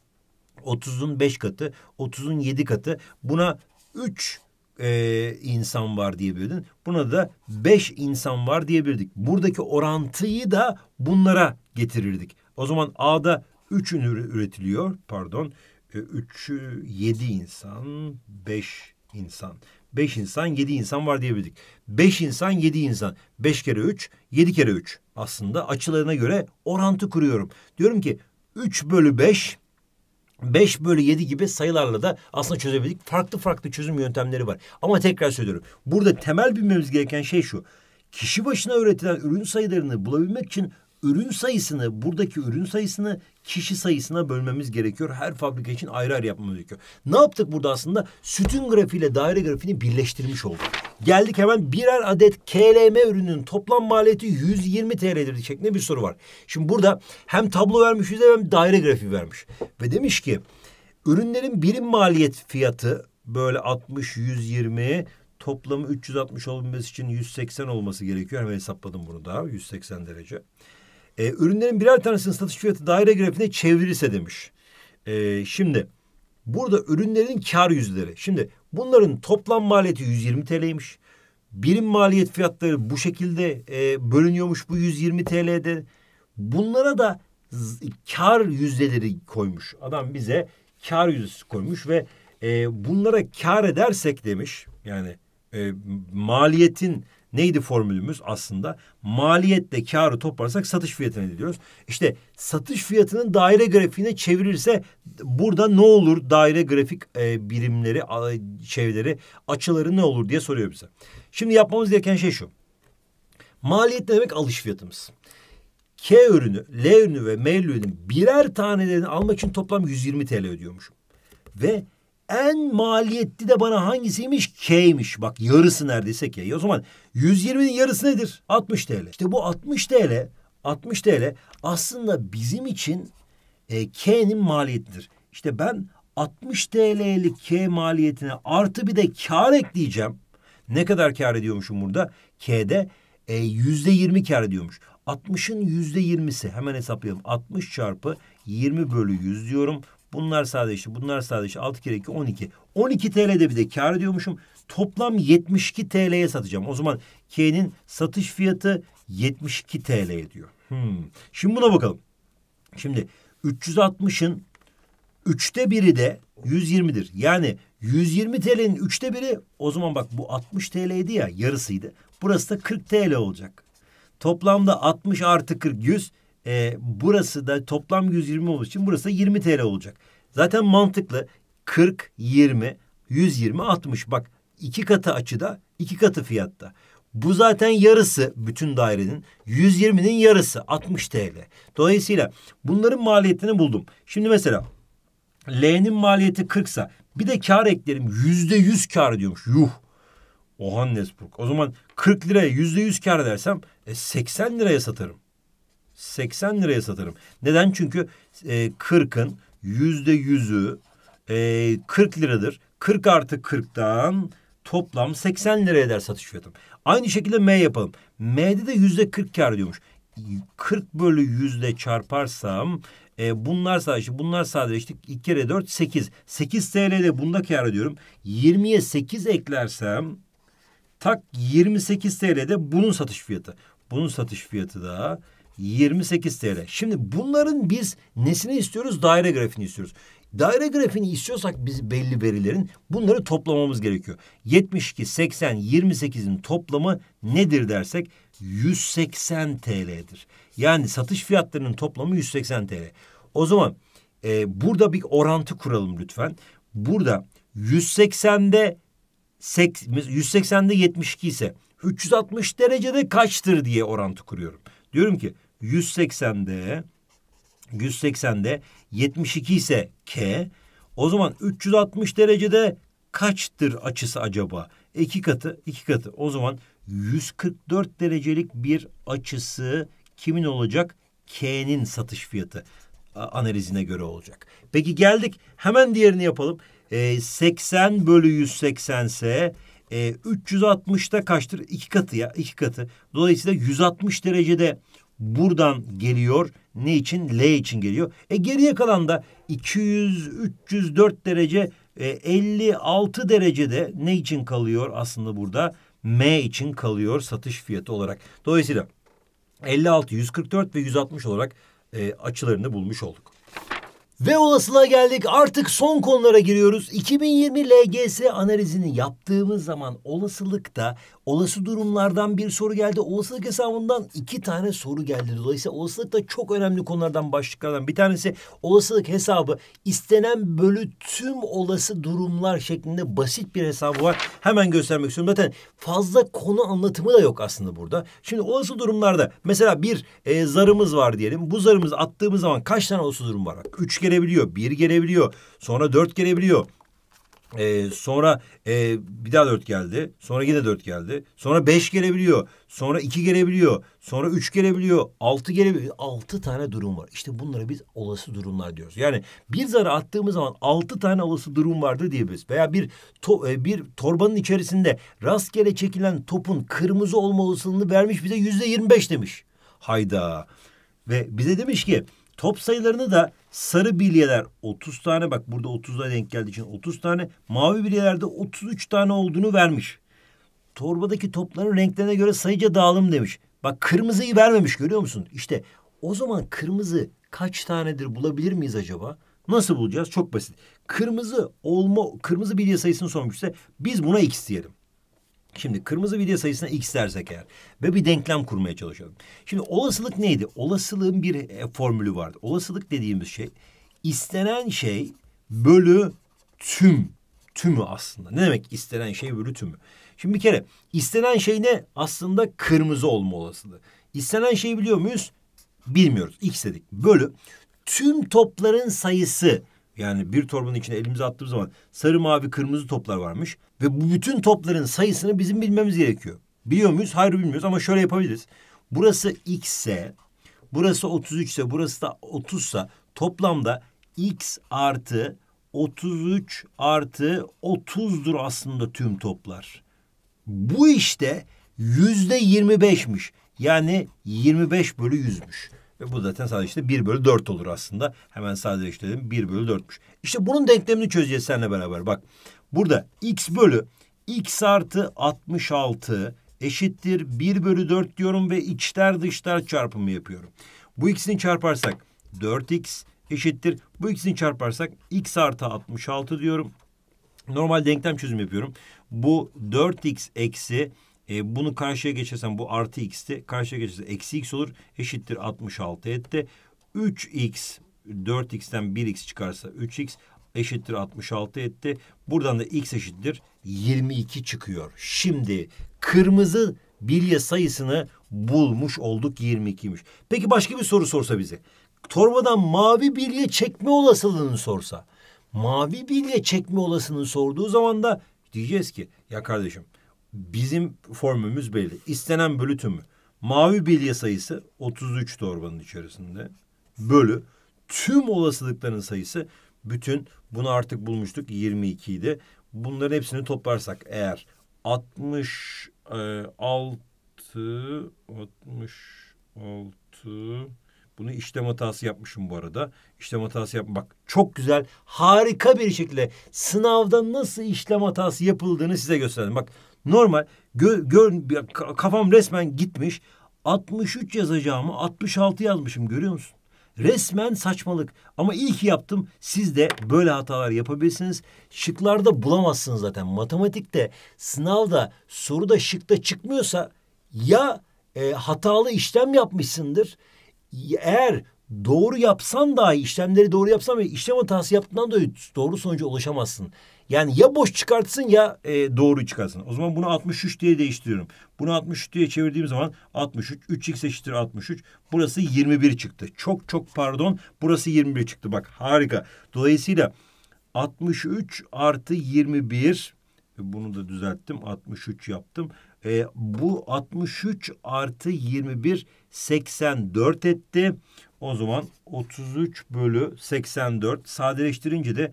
30'un 5 katı, 30'un 7 katı. Buna 3 e, insan var diyebilirdin. Buna da 5 insan var diyebilirdik. Buradaki orantıyı da bunlara getirirdik. O zaman A'da 3 üretiliyor. Pardon. 3 e, 7 insan, 5 insan. 5 insan, 7 insan var diyebilirdik. 5 insan, 7 insan. 5 kere 3, 7 kere 3. Aslında açılarına göre orantı kuruyorum. Diyorum ki 3 bölü 5 5 bölü 7 gibi sayılarla da aslında çözebildik. Farklı farklı çözüm yöntemleri var. Ama tekrar söylüyorum. Burada temel bilmemiz gereken şey şu. Kişi başına üretilen ürün sayılarını bulabilmek için ürün sayısını, buradaki ürün sayısını kişi sayısına bölmemiz gerekiyor. Her fabrika için ayrı ayrı yapmamız gerekiyor. Ne yaptık burada aslında? Sütün grafiğiyle daire grafiğini birleştirmiş olduk. Geldik hemen birer adet KLM ürünün toplam maliyeti 120 TL'dir şeklinde bir soru var. Şimdi burada hem tablo vermiş yüzde hem daire grafiği vermiş. Ve demiş ki ürünlerin birim maliyet fiyatı böyle 60, 120 toplamı 360 olabilmesi için 180 olması gerekiyor. Hemen hesapladım bunu daha 180 derece. Ee, ürünlerin birer tanesinin satış fiyatı daire grafiğine çevrilirse demiş. Ee, şimdi... Burada ürünlerin kar yüzleri. Şimdi bunların toplam maliyeti 120 TL'ymiş. Birim maliyet fiyatları bu şekilde e, bölünüyormuş bu 120 TL'de. Bunlara da kar yüzdeleri koymuş. Adam bize kar yüzdesi koymuş ve e, bunlara kar edersek demiş. Yani e, maliyetin Neydi formülümüz aslında? Maliyetle karı toplarsak satış fiyatını ne diyoruz? İşte satış fiyatının daire grafiğine çevirirse burada ne olur daire grafik e, birimleri, şeyleri, açıları ne olur diye soruyor bize. Şimdi yapmamız gereken şey şu. Maliyet ne demek? Alış fiyatımız. K ürünü, L ürünü ve M ürünü birer tanelerini almak için toplam 120 TL ödüyormuşum. Ve en maliyetli de bana hangisiymiş? K'ymiş. Bak yarısı neredeyse K. E, o zaman 120'nin yarısı nedir? 60 TL. İşte bu 60 TL 60 TL aslında bizim için e, K'nin maliyetidir. İşte ben 60 TL'lik K maliyetine artı bir de kar ekleyeceğim. Ne kadar kar ediyormuşum burada? K'de e, yüzde yirmi kar ediyormuş. 60'ın yüzde yirmisi hemen hesaplayalım. 60 çarpı 20 bölü 100 diyorum. Bunlar sadece bunlar sadece 6 kere 2 12. 12 TL'de bir de kar ediyormuşum. Toplam 72 TL'ye satacağım. O zaman K'nin satış fiyatı 72 TL ediyor. Hmm. Şimdi buna bakalım. Şimdi 360'ın üçte biri de 120'dir. Yani 120 TL'nin üçte biri o zaman bak bu 60 TL'ydi ya yarısıydı. Burası da 40 TL olacak. Toplamda 60 artı 40 100 e, burası da toplam 120 olduğu için burası da 20 TL olacak. Zaten mantıklı 40, 20, 120, 60 bak iki katı açıda iki katı fiyatta. Bu zaten yarısı bütün dairenin 120'nin yarısı 60 TL. Dolayısıyla bunların maliyetini buldum. Şimdi mesela L'nin maliyeti 40 sa bir de kar eklerim yüzde yüz kar diyormuş. Yuh. Ohannesburg. O zaman 40 liraya yüzde yüz kar dersem e, 80 liraya satarım. 80 liraya satarım. Neden? Çünkü e, 40'ın yüzde yüzü e, 40 liradır. 40 artı 40'tan toplam 80 lira eder satış fiyatım. Aynı şekilde M yapalım. M'de de yüzde 40 kar diyormuş. 40 bölü yüzde çarparsam e, bunlar sadece bunlar sadece sadeleştik. 2 kere 4 8. 8 TL'de bunda kar ediyorum. 20'ye 8 eklersem tak 28 TL'de bunun satış fiyatı. Bunun satış fiyatı da 28 TL. Şimdi bunların biz nesini istiyoruz? Daire grafiğini istiyoruz. Daire grafiğini istiyorsak biz belli verilerin bunları toplamamız gerekiyor. 72, 80, 28'in toplamı nedir dersek 180 TL'dir. Yani satış fiyatlarının toplamı 180 TL. O zaman e, burada bir orantı kuralım lütfen. Burada 180'de 180'de 72 ise 360 derecede kaçtır diye orantı kuruyorum. Diyorum ki 180'de 180'de 72 ise K. O zaman 360 derecede kaçtır açısı acaba? İki katı, iki katı. O zaman 144 derecelik bir açısı kimin olacak? K'nin satış fiyatı analizine göre olacak. Peki geldik hemen diğerini yapalım. E, ee, 80 bölü 180 ise e, ee, 360'ta kaçtır? İki katı ya iki katı. Dolayısıyla 160 derecede buradan geliyor. Ne için? L için geliyor. E geriye kalan da 200, 304 derece e, 56 derecede ne için kalıyor aslında burada? M için kalıyor satış fiyatı olarak. Dolayısıyla 56, 144 ve 160 olarak e, açılarını bulmuş olduk. Ve olasılığa geldik. Artık son konulara giriyoruz. 2020 LGS analizini yaptığımız zaman olasılıkta Olası durumlardan bir soru geldi. Olasılık hesabından iki tane soru geldi. Dolayısıyla olasılık da çok önemli konulardan, başlıklardan. Bir tanesi olasılık hesabı. istenen bölü tüm olası durumlar şeklinde basit bir hesabı var. Hemen göstermek istiyorum. Zaten fazla konu anlatımı da yok aslında burada. Şimdi olası durumlarda mesela bir e, zarımız var diyelim. Bu zarımızı attığımız zaman kaç tane olası durum var? Üç gelebiliyor, bir gelebiliyor, sonra dört gelebiliyor. Ee, sonra e, bir daha dört geldi. Sonra yine dört geldi. Sonra beş gelebiliyor. Sonra iki gelebiliyor. Sonra üç gelebiliyor. Altı gelebiliyor. Altı tane durum var. İşte bunlara biz olası durumlar diyoruz. Yani bir zar attığımız zaman altı tane olası durum vardır diyebiliriz. Veya bir to, e, bir torbanın içerisinde rastgele çekilen topun kırmızı olma olasılığını vermiş bize yüzde yirmi beş demiş. Hayda. Ve bize demiş ki top sayılarını da Sarı bilyeler 30 tane bak burada 30'a denk geldiği için 30 tane. Mavi bilyelerde 33 tane olduğunu vermiş. Torbadaki topların renklerine göre sayıca dağılım demiş. Bak kırmızıyı vermemiş görüyor musun? İşte o zaman kırmızı kaç tanedir bulabilir miyiz acaba? Nasıl bulacağız? Çok basit. Kırmızı olma kırmızı bilye sayısını sormuşsa biz buna x diyelim. Şimdi kırmızı video sayısına x dersek eğer ve bir denklem kurmaya çalışalım. Şimdi olasılık neydi? Olasılığın bir e, formülü vardı. Olasılık dediğimiz şey istenen şey bölü tüm. Tümü aslında. Ne demek istenen şey bölü tümü? Şimdi bir kere istenen şey ne? Aslında kırmızı olma olasılığı. İstenen şeyi biliyor muyuz? Bilmiyoruz. X dedik. Bölü tüm topların sayısı yani bir torbanın içine elimizi attığımız zaman sarı, mavi, kırmızı toplar varmış. Ve bu bütün topların sayısını bizim bilmemiz gerekiyor. Biliyor muyuz? Hayır bilmiyoruz ama şöyle yapabiliriz. Burası x ise, burası 33 ise, burası da 30 ise toplamda x artı 33 artı 30'dur aslında tüm toplar. Bu işte yüzde 25'miş. Yani 25 bölü 100'müş. Ve bu zaten sadece işte 1 bölü 4 olur aslında. Hemen sadece sadeleştirelim 1 bölü 4'müş. İşte bunun denklemini çözeceğiz seninle beraber. Bak burada x bölü x artı 66 eşittir 1 bölü 4 diyorum ve içler dışlar çarpımı yapıyorum. Bu ikisini çarparsak 4x eşittir. Bu ikisini çarparsak x artı 66 diyorum. Normal denklem çözüm yapıyorum. Bu 4x eksi e, bunu karşıya geçirsen bu artı x'ti. Karşıya geçirsen eksi x olur. Eşittir 66 ette 3x 4x'ten 1x çıkarsa 3x eşittir 66 etti. Buradan da x eşittir 22 çıkıyor. Şimdi kırmızı bilye sayısını bulmuş olduk 22'ymiş. Peki başka bir soru sorsa bize. Torbadan mavi bilye çekme olasılığını sorsa. Mavi bilye çekme olasılığını sorduğu zaman da diyeceğiz ki ya kardeşim Bizim formülümüz belli. İstenen bölü tümü. Mavi bilye sayısı 33 torbanın içerisinde. Bölü tüm olasılıkların sayısı bütün bunu artık bulmuştuk 22 idi. Bunların hepsini toplarsak eğer 66 66 e, bunu işlem hatası yapmışım bu arada. İşlem hatası yap bak çok güzel harika bir şekilde sınavda nasıl işlem hatası yapıldığını size gösterdim. Bak Normal gö, gör, kafam resmen gitmiş. 63 yazacağımı 66 yazmışım görüyor musun? Resmen saçmalık. Ama iyi ki yaptım. Siz de böyle hatalar yapabilirsiniz. Şıklarda bulamazsınız zaten. Matematikte, sınavda, soruda şıkta çıkmıyorsa ya e, hatalı işlem yapmışsındır. Eğer doğru yapsan dahi işlemleri doğru yapsan ve işlem hatası yaptığından dolayı doğru sonuca ulaşamazsın. Yani ya boş çıkartsın ya e, doğru çıkarsın. O zaman bunu 63 diye değiştiriyorum. Bunu 63 diye çevirdiğim zaman 63, 3x eşittir 63. Burası 21 çıktı. Çok çok pardon. Burası 21 çıktı. Bak harika. Dolayısıyla 63 artı 21 e, bunu da düzelttim. 63 yaptım. E, bu 63 artı 21 84 etti. O zaman 33 bölü 84 sadeleştirince de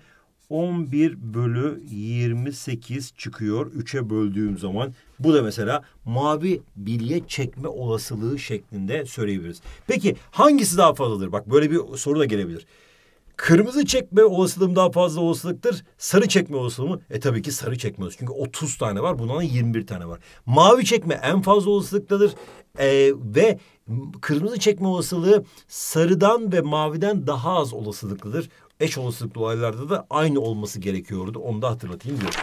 11 bölü 28 çıkıyor 3'e böldüğüm zaman. Bu da mesela mavi bilye çekme olasılığı şeklinde söyleyebiliriz. Peki hangisi daha fazladır? Bak böyle bir soru da gelebilir. Kırmızı çekme olasılığım daha fazla olasılıktır. Sarı çekme olasılığımı e tabii ki sarı çekme olasılığı. Çünkü 30 tane var. Bundan 21 tane var. Mavi çekme en fazla olasılıktadır. E, ve kırmızı çekme olasılığı sarıdan ve maviden daha az olasılıklıdır eş olasılıklı olaylarda da aynı olması gerekiyordu. Onu da hatırlatayım diyorum.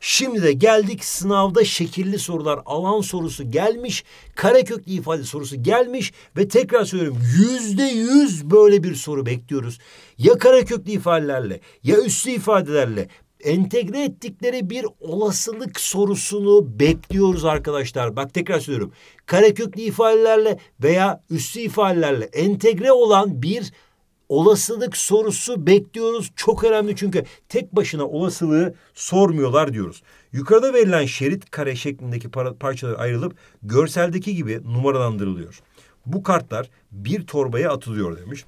Şimdi de geldik sınavda şekilli sorular alan sorusu gelmiş. Kareköklü ifade sorusu gelmiş. Ve tekrar söylüyorum yüzde yüz böyle bir soru bekliyoruz. Ya kareköklü ifadelerle ya üslü ifadelerle entegre ettikleri bir olasılık sorusunu bekliyoruz arkadaşlar. Bak tekrar söylüyorum. Kareköklü ifadelerle veya üslü ifadelerle entegre olan bir Olasılık sorusu bekliyoruz. Çok önemli çünkü tek başına olasılığı sormuyorlar diyoruz. Yukarıda verilen şerit kare şeklindeki parçalar ayrılıp görseldeki gibi numaralandırılıyor. Bu kartlar bir torbaya atılıyor demiş.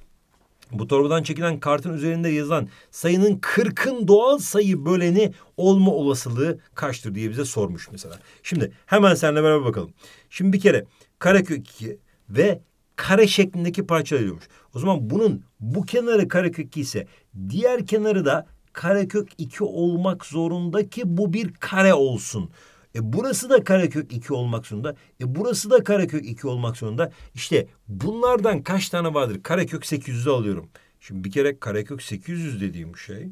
Bu torbadan çekilen kartın üzerinde yazılan sayının 40'ın doğal sayı böleni olma olasılığı kaçtır diye bize sormuş mesela. Şimdi hemen seninle beraber bakalım. Şimdi bir kere karekök 2 ve kare şeklindeki parçalar diyormuş. O zaman bunun bu kenarı karekök ise diğer kenarı da karekök 2 olmak zorunda ki bu bir kare olsun. E burası da karekök 2 olmak zorunda. E burası da karekök 2 olmak zorunda. İşte bunlardan kaç tane vardır? Karekök 800'ü alıyorum. Şimdi bir kere karekök 800 dediğim şey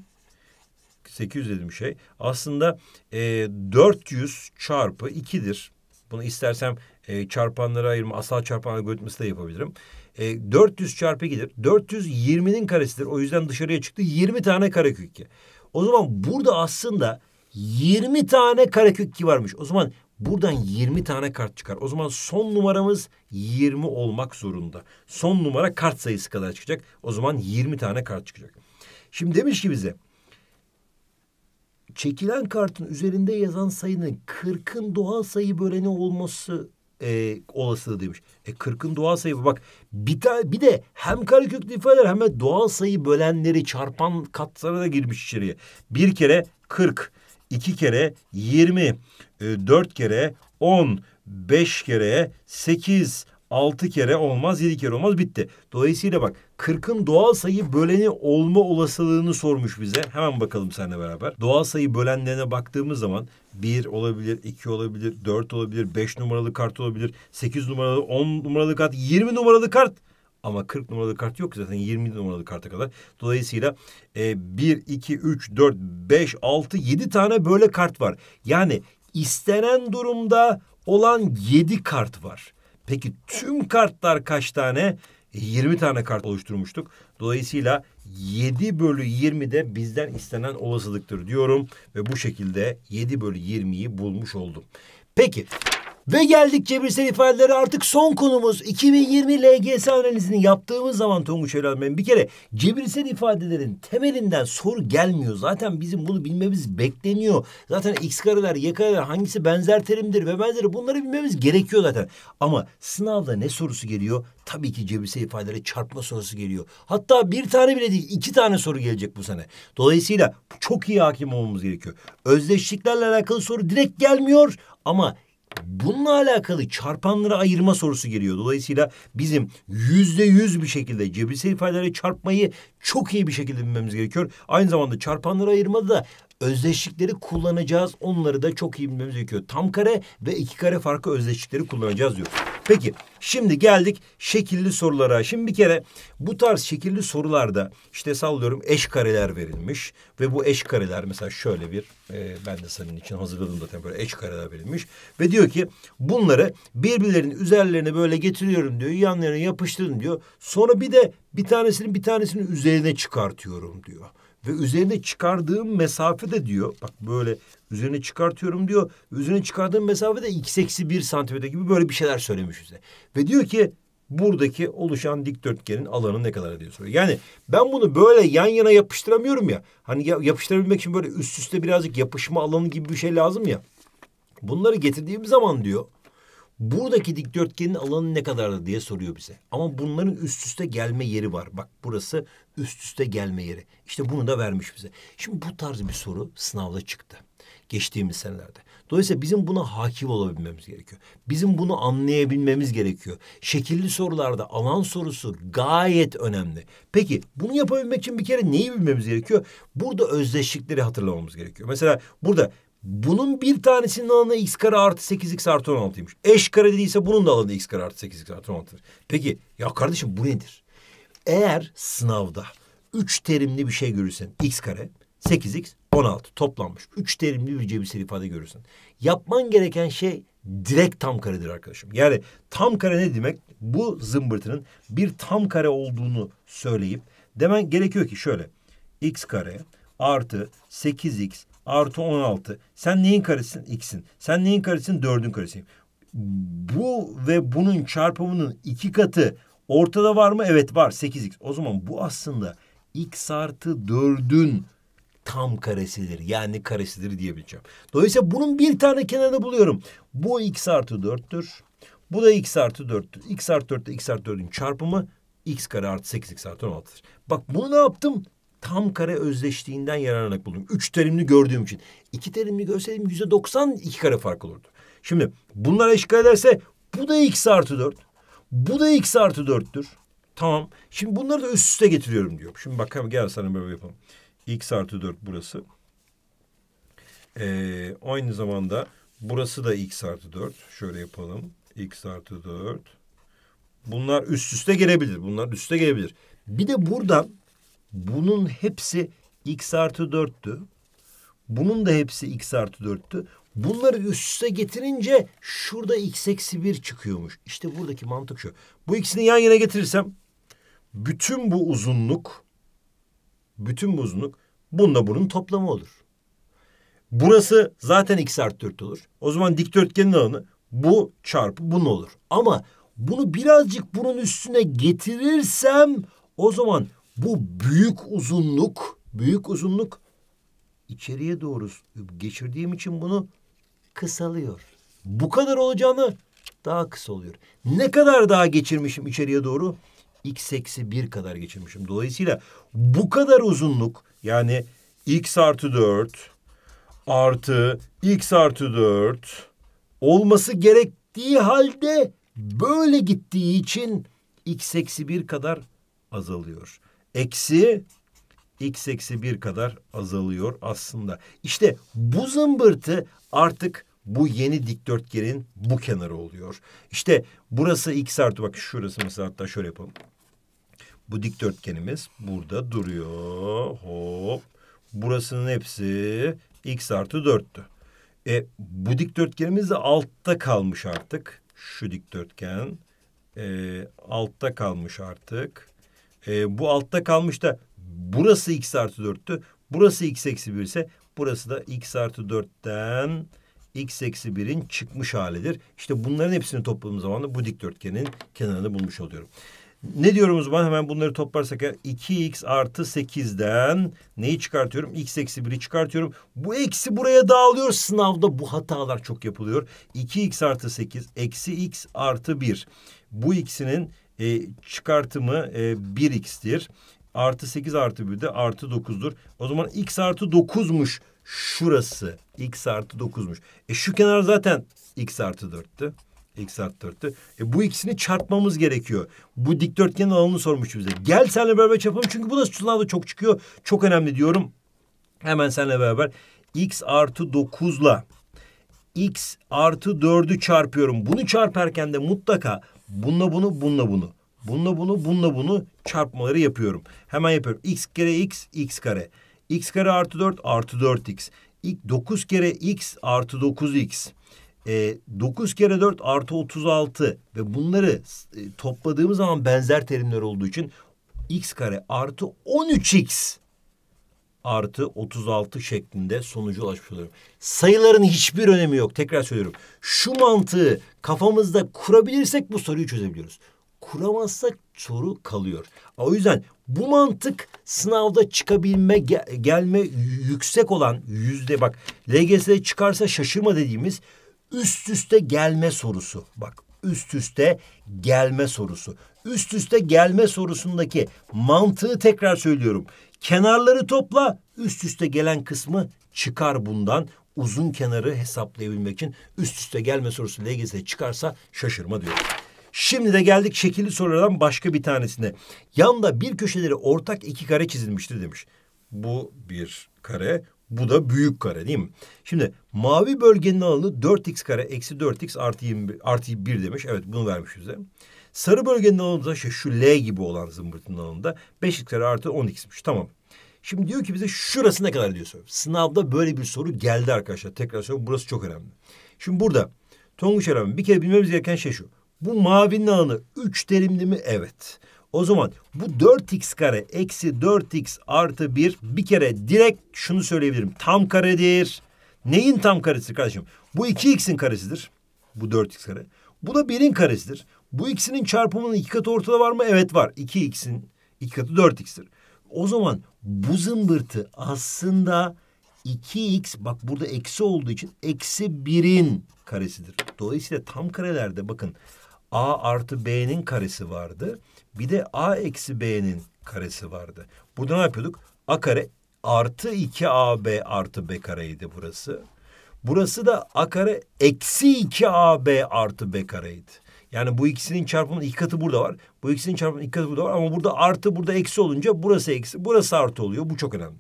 800 dediğim şey aslında e, 400 çarpı 2'dir. Bunu istersem e, çarpanlara ayırma, asal çarpan algoritması da yapabilirim. E, 400 çarpı 2'dir. 420'nin karesidir. O yüzden dışarıya çıktı 20 tane karekök ki. O zaman burada aslında 20 tane karekök ki varmış. O zaman buradan 20 tane kart çıkar. O zaman son numaramız 20 olmak zorunda. Son numara kart sayısı kadar çıkacak. O zaman 20 tane kart çıkacak. Şimdi demiş ki bize çekilen kartın üzerinde yazan sayının 40'ın doğal sayı böleni olması e, olasılığı demiş. E 40'ın doğal sayı bak bir, ta, bir de hem kareköklü ifadeler hem de doğal sayı bölenleri çarpan katlara da girmiş içeriye. Bir kere 40, iki kere 20, e, dört kere 10, beş kere 8, 6 kere olmaz, 7 kere olmaz bitti. Dolayısıyla bak 40'ın doğal sayı böleni olma olasılığını sormuş bize. Hemen bakalım seninle beraber. Doğal sayı bölenlerine baktığımız zaman 1 olabilir, 2 olabilir, 4 olabilir, 5 numaralı kart olabilir, 8 numaralı, 10 numaralı kart, 20 numaralı kart. Ama 40 numaralı kart yok zaten 20 numaralı karta kadar. Dolayısıyla e, 1, 2, 3, 4, 5, 6, 7 tane böyle kart var. Yani istenen durumda olan 7 kart var. Peki tüm kartlar kaç tane? 20 tane kart oluşturmuştuk. Dolayısıyla 7 bölü 20 de bizden istenen olasılıktır diyorum. Ve bu şekilde 7 bölü 20'yi bulmuş oldum. Peki ve geldik cebirsel ifadeleri artık son konumuz. 2020 LGS analizini yaptığımız zaman Tonguç Öğren Bey bir kere cebirsel ifadelerin temelinden soru gelmiyor. Zaten bizim bunu bilmemiz bekleniyor. Zaten x kareler, y kareler hangisi benzer terimdir ve benzeri bunları bilmemiz gerekiyor zaten. Ama sınavda ne sorusu geliyor? Tabii ki cebirsel ifadelere çarpma sorusu geliyor. Hatta bir tane bile değil iki tane soru gelecek bu sene. Dolayısıyla çok iyi hakim olmamız gerekiyor. Özdeşliklerle alakalı soru direkt gelmiyor ama Bununla alakalı çarpanları ayırma sorusu geliyor. Dolayısıyla bizim yüzde yüz bir şekilde cebirsel ifadeleri çarpmayı çok iyi bir şekilde bilmemiz gerekiyor. Aynı zamanda çarpanları ayırmada da özdeşlikleri kullanacağız. Onları da çok iyi bilmemiz gerekiyor. Tam kare ve iki kare farkı özdeşlikleri kullanacağız diyoruz. Peki şimdi geldik şekilli sorulara. Şimdi bir kere bu tarz şekilli sorularda işte sallıyorum eş kareler verilmiş. Ve bu eş kareler mesela şöyle bir e, ben de senin için hazırladım zaten böyle eş kareler verilmiş. Ve diyor ki bunları birbirlerinin üzerlerine böyle getiriyorum diyor. Yanlarına yapıştırdım diyor. Sonra bir de bir tanesinin bir tanesinin üzerine çıkartıyorum diyor ve üzerine çıkardığım mesafe de diyor bak böyle üzerine çıkartıyorum diyor. Üzerine çıkardığım mesafe de x eksi bir santimetre gibi böyle bir şeyler söylemiş bize. Ve diyor ki buradaki oluşan dikdörtgenin alanı ne kadar diyor soruyor. Yani ben bunu böyle yan yana yapıştıramıyorum ya. Hani yapıştırabilmek için böyle üst üste birazcık yapışma alanı gibi bir şey lazım ya. Bunları getirdiğim zaman diyor Buradaki dikdörtgenin alanı ne kadardı diye soruyor bize. Ama bunların üst üste gelme yeri var. Bak burası üst üste gelme yeri. İşte bunu da vermiş bize. Şimdi bu tarz bir soru sınavda çıktı. Geçtiğimiz senelerde. Dolayısıyla bizim buna hakim olabilmemiz gerekiyor. Bizim bunu anlayabilmemiz gerekiyor. Şekilli sorularda alan sorusu gayet önemli. Peki bunu yapabilmek için bir kere neyi bilmemiz gerekiyor? Burada özdeşlikleri hatırlamamız gerekiyor. Mesela burada bunun bir tanesinin alanı x kare artı 8x artı 16'ymış. Eş kare dediyse bunun da alanı x kare artı 8x artı 16'dır. Peki ya kardeşim bu nedir? Eğer sınavda üç terimli bir şey görürsen x kare, 8x, 16 toplanmış. Üç terimli bir cebirsel ifade görürsen. Yapman gereken şey direkt tam karedir arkadaşım. Yani tam kare ne demek? Bu zımbırtının bir tam kare olduğunu söyleyip demen gerekiyor ki şöyle. x kare artı 8x artı 16. Sen neyin karısın? X'in. Sen neyin karısın? 4'ün karesiyim. Bu ve bunun çarpımının iki katı ortada var mı? Evet var 8x. O zaman bu aslında x artı 4'ün tam karesidir. Yani karesidir diyebileceğim. Dolayısıyla bunun bir tane kenarını buluyorum. Bu x artı 4'tür. Bu da x artı 4'tür. x artı 4 ile x artı 4'ün çarpımı x kare artı 8x artı 16'dır. Bak bunu ne yaptım? tam kare özdeşliğinden yararlanarak buldum. Üç terimli gördüğüm için. İki terimli görseydim yüzde doksan iki kare fark olurdu. Şimdi bunlar eşlik ederse bu da x artı dört. Bu da x artı dörttür. Tamam. Şimdi bunları da üst üste getiriyorum diyor. Şimdi bakalım gel sana böyle yapalım. x artı dört burası. Ee, aynı zamanda burası da x artı dört. Şöyle yapalım. x artı dört. Bunlar üst üste gelebilir. Bunlar üste gelebilir. Bir de buradan bunun hepsi x artı 4'tü. Bunun da hepsi x artı 4'tü. Bunları üst üste getirince şurada x eksi 1 çıkıyormuş. İşte buradaki mantık şu. Bu ikisini yan yana getirirsem bütün bu uzunluk bütün bu uzunluk bununla bunun toplamı olur. Burası zaten x artı 4 olur. O zaman dikdörtgenin alanı bu çarpı bunun olur. Ama bunu birazcık bunun üstüne getirirsem o zaman bu büyük uzunluk, büyük uzunluk içeriye doğru geçirdiğim için bunu kısalıyor. Bu kadar olacağını daha kısa oluyor. Ne kadar daha geçirmişim içeriye doğru? x eksi 1 kadar geçirmişim. Dolayısıyla bu kadar uzunluk yani x artı 4 artı x artı 4 olması gerektiği halde böyle gittiği için x eksi 1 kadar azalıyor eksi x eksi bir kadar azalıyor aslında. İşte bu zımbırtı artık bu yeni dikdörtgenin bu kenarı oluyor. İşte burası x artı bak şurası mesela hatta şöyle yapalım. Bu dikdörtgenimiz burada duruyor. Hop. Burasının hepsi x artı 4'tü. E, bu dikdörtgenimiz de altta kalmış artık. Şu dikdörtgen e, altta kalmış artık. E, bu altta kalmış da burası x artı 4'tü. Burası x eksi 1 ise burası da x artı 4'ten x eksi 1'in çıkmış halidir. İşte bunların hepsini topladığım zaman da bu dikdörtgenin kenarını bulmuş oluyorum. Ne diyorum o zaman hemen bunları toplarsak ya 2x artı 8'den neyi çıkartıyorum? x eksi 1'i çıkartıyorum. Bu eksi buraya dağılıyor. Sınavda bu hatalar çok yapılıyor. 2x artı 8 eksi x artı 1. Bu x'inin e, çıkartımı e, 1x'tir. Artı 8 artı 1 de artı 9'dur. O zaman x artı 9'muş şurası. x artı 9'muş. E şu kenar zaten x artı 4'tü. X artı 4'tü. E bu ikisini çarpmamız gerekiyor. Bu dikdörtgenin alanını sormuş bize. Gel senle beraber çarpalım. Çünkü bu da sınavda çok çıkıyor. Çok önemli diyorum. Hemen senle beraber x artı 9'la x artı 4'ü çarpıyorum. Bunu çarparken de mutlaka bununla bunu, bununla bunu. Bununla bunu, bununla bunu çarpmaları yapıyorum. Hemen yapıyorum. x kere x, x kare. x kare artı 4, artı 4x. 9 kere x artı 9x. E, 9 kere 4 artı 36 ve bunları e, topladığımız zaman benzer terimler olduğu için x kare artı 13x artı 36 şeklinde sonucu ulaşmış oluyorum. Sayıların hiçbir önemi yok. Tekrar söylüyorum. Şu mantığı kafamızda kurabilirsek bu soruyu çözebiliyoruz. Kuramazsak soru kalıyor. O yüzden bu mantık sınavda çıkabilme gelme yüksek olan yüzde bak LGS'de çıkarsa şaşırma dediğimiz üst üste gelme sorusu. Bak üst üste gelme sorusu. Üst üste gelme sorusundaki mantığı tekrar söylüyorum. Kenarları topla. Üst üste gelen kısmı çıkar bundan. Uzun kenarı hesaplayabilmek için üst üste gelme sorusu LGS'de çıkarsa şaşırma diyor. Şimdi de geldik şekilli sorulardan başka bir tanesine. Yanda bir köşeleri ortak iki kare çizilmiştir demiş. Bu bir kare, bu da büyük kare değil mi? Şimdi mavi bölgenin alanı 4x kare eksi 4x artı, 20, artı 1 demiş. Evet bunu vermiş bize. Sarı bölgenin alanı şey şu L gibi olan zımbırtının alanında 5 kare artı 10 x'miş. Tamam. Şimdi diyor ki bize şurası ne kadar diyor soru. Sınavda böyle bir soru geldi arkadaşlar. Tekrar söylüyorum burası çok önemli. Şimdi burada Tonguç Erhan bir kere bilmemiz gereken şey şu. Bu mavinin alanı 3 terimli mi? Evet. O zaman bu 4x kare eksi 4x artı 1 bir kere direkt şunu söyleyebilirim. Tam karedir. Neyin tam karesi kardeşim? Bu 2x'in karesidir. Bu 4x kare. Bu da 1'in karesidir. Bu ikisinin çarpımının iki katı ortada var mı? Evet var. 2x'in iki katı 4x'tir. O zaman bu zımbırtı aslında 2x bak burada eksi olduğu için eksi 1'in karesidir. Dolayısıyla tam karelerde bakın a artı b'nin karesi vardı. Bir de a eksi b'nin karesi vardı. Burada ne yapıyorduk? a kare artı 2ab artı b kareydi burası. Burası da a kare eksi 2ab artı b kareydi. Yani bu ikisinin çarpımının iki katı burada var. Bu ikisinin çarpımının iki katı burada var ama burada artı burada eksi olunca burası eksi burası artı oluyor. Bu çok önemli.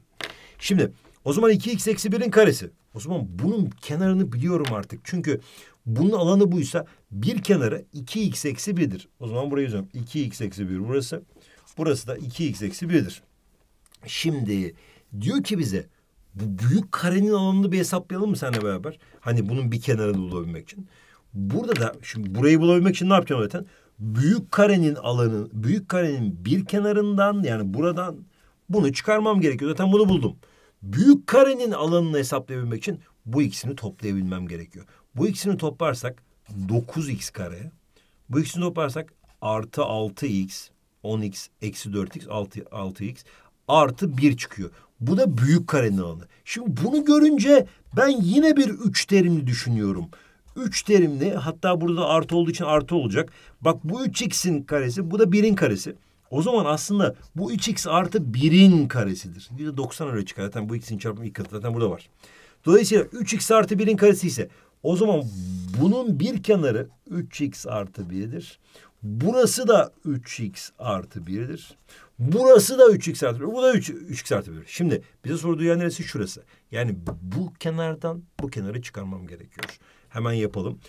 Şimdi o zaman 2x eksi 1'in karesi. O zaman bunun kenarını biliyorum artık. Çünkü bunun alanı buysa bir kenarı 2x eksi 1'dir. O zaman burayı yazıyorum. 2x eksi 1 burası. Burası da 2x eksi 1'dir. Şimdi diyor ki bize bu büyük karenin alanını bir hesaplayalım mı seninle beraber? Hani bunun bir kenarını bulabilmek için. Burada da şimdi burayı bulabilmek için ne yapacağım zaten? Büyük karenin alanı, büyük karenin bir kenarından yani buradan bunu çıkarmam gerekiyor. Zaten bunu buldum. Büyük karenin alanını hesaplayabilmek için bu ikisini toplayabilmem gerekiyor. Bu ikisini toplarsak 9x kare. Bu ikisini toplarsak artı 6x, 10x, eksi 4x, 6, 6x artı 1 çıkıyor. Bu da büyük karenin alanı. Şimdi bunu görünce ben yine bir üç terimli düşünüyorum. 3 terimli hatta burada artı olduğu için artı olacak. Bak bu 3x'in karesi bu da 1'in karesi. O zaman aslında bu 3x artı 1'in karesidir. Bir de 90 öyle çıkar. Zaten bu x'in çarpımı ilk katı zaten burada var. Dolayısıyla 3x artı 1'in karesi ise o zaman bunun bir kenarı 3x artı 1'dir. Burası da 3x artı 1'dir. Burası da 3x artı 1. Bu da 3, 3x artı 1. Şimdi bize sorduğu yer neresi? Şurası. Yani bu kenardan bu kenarı çıkarmam gerekiyor. Hemen yapalım.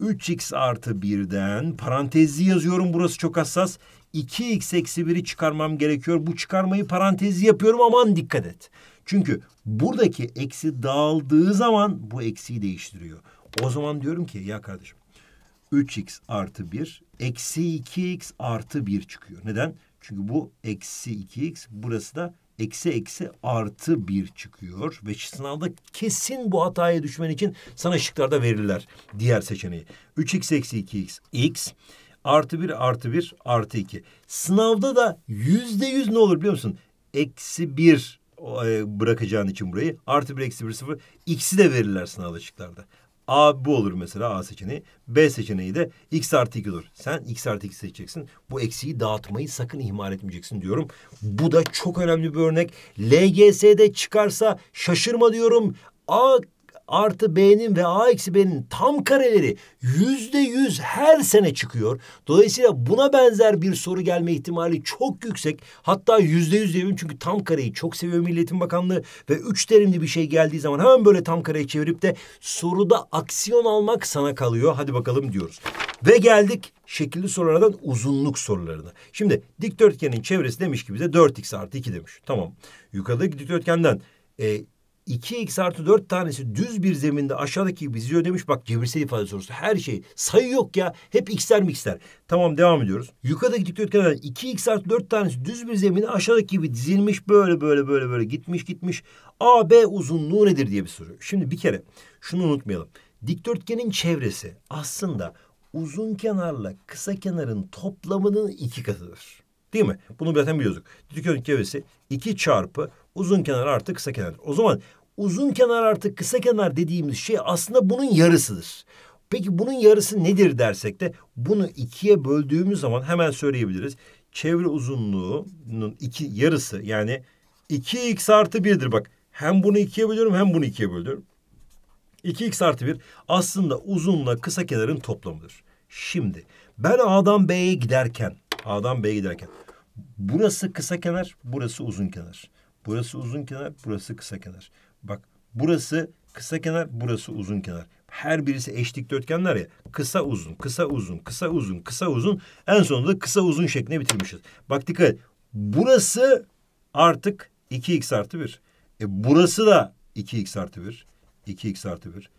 3x artı 1'den parantezi yazıyorum burası çok hassas. 2x eksi 1'i çıkarmam gerekiyor. Bu çıkarmayı parantezi yapıyorum aman dikkat et. Çünkü buradaki eksi dağıldığı zaman bu eksiyi değiştiriyor. O zaman diyorum ki ya kardeşim 3x artı 1 eksi 2x artı 1 çıkıyor. Neden? Çünkü bu eksi 2x burası da eksi eksi artı bir çıkıyor ve sınavda kesin bu hataya düşmen için sana şıklarda verirler diğer seçeneği. 3x eksi 2x x artı bir artı bir artı iki. Sınavda da yüzde yüz ne olur biliyor musun? Eksi bir e, bırakacağın için burayı artı bir eksi bir sıfır x'i de verirler sınavda şıklarda. A bu olur mesela A seçeneği. B seçeneği de X artı 2 olur. Sen X artı 2 seçeceksin. Bu eksiği dağıtmayı sakın ihmal etmeyeceksin diyorum. Bu da çok önemli bir örnek. LGS'de çıkarsa şaşırma diyorum. A artı B'nin ve A eksi B'nin tam kareleri yüzde yüz her sene çıkıyor. Dolayısıyla buna benzer bir soru gelme ihtimali çok yüksek. Hatta yüzde yüz diyebilirim çünkü tam kareyi çok seviyor Milliyetin Bakanlığı ve üç terimli bir şey geldiği zaman hemen böyle tam kareye çevirip de soruda aksiyon almak sana kalıyor. Hadi bakalım diyoruz. Ve geldik şekilli sorulardan uzunluk sorularına. Şimdi dikdörtgenin çevresi demiş ki bize 4x artı 2 demiş. Tamam. Yukarıdaki dikdörtgenden e, 2x artı 4 tanesi düz bir zeminde aşağıdaki bizi ödemiş. Bak cebirsel ifade sorusu her şey. Sayı yok ya. Hep x'ler mikser. Tamam devam ediyoruz. Yukarıdaki dikdörtgenlerden 2x artı 4 tanesi düz bir zeminde aşağıdaki gibi dizilmiş. Böyle böyle böyle böyle gitmiş gitmiş. AB uzunluğu nedir diye bir soru. Şimdi bir kere şunu unutmayalım. Dikdörtgenin çevresi aslında uzun kenarla kısa kenarın toplamının iki katıdır. Değil mi? Bunu zaten biliyorduk. Dikdörtgenin çevresi 2 çarpı Uzun kenar artı kısa kenar. O zaman uzun kenar artı kısa kenar dediğimiz şey aslında bunun yarısıdır. Peki bunun yarısı nedir dersek de bunu ikiye böldüğümüz zaman hemen söyleyebiliriz. Çevre uzunluğunun iki yarısı yani 2x artı birdir bak. Hem bunu ikiye bölüyorum hem bunu ikiye bölüyorum. 2x artı bir aslında uzunla kısa kenarın toplamıdır. Şimdi ben A'dan B'ye giderken A'dan B'ye giderken burası kısa kenar burası uzun kenar. Burası uzun kenar, burası kısa kenar. Bak burası kısa kenar, burası uzun kenar. Her birisi eş dikdörtgenler ya. Kısa uzun, kısa uzun, kısa uzun, kısa uzun. En sonunda kısa uzun şeklinde bitirmişiz. Bak dikkat et. Burası artık 2x artı 1. E burası da 2x artı 1. 2x artı 1.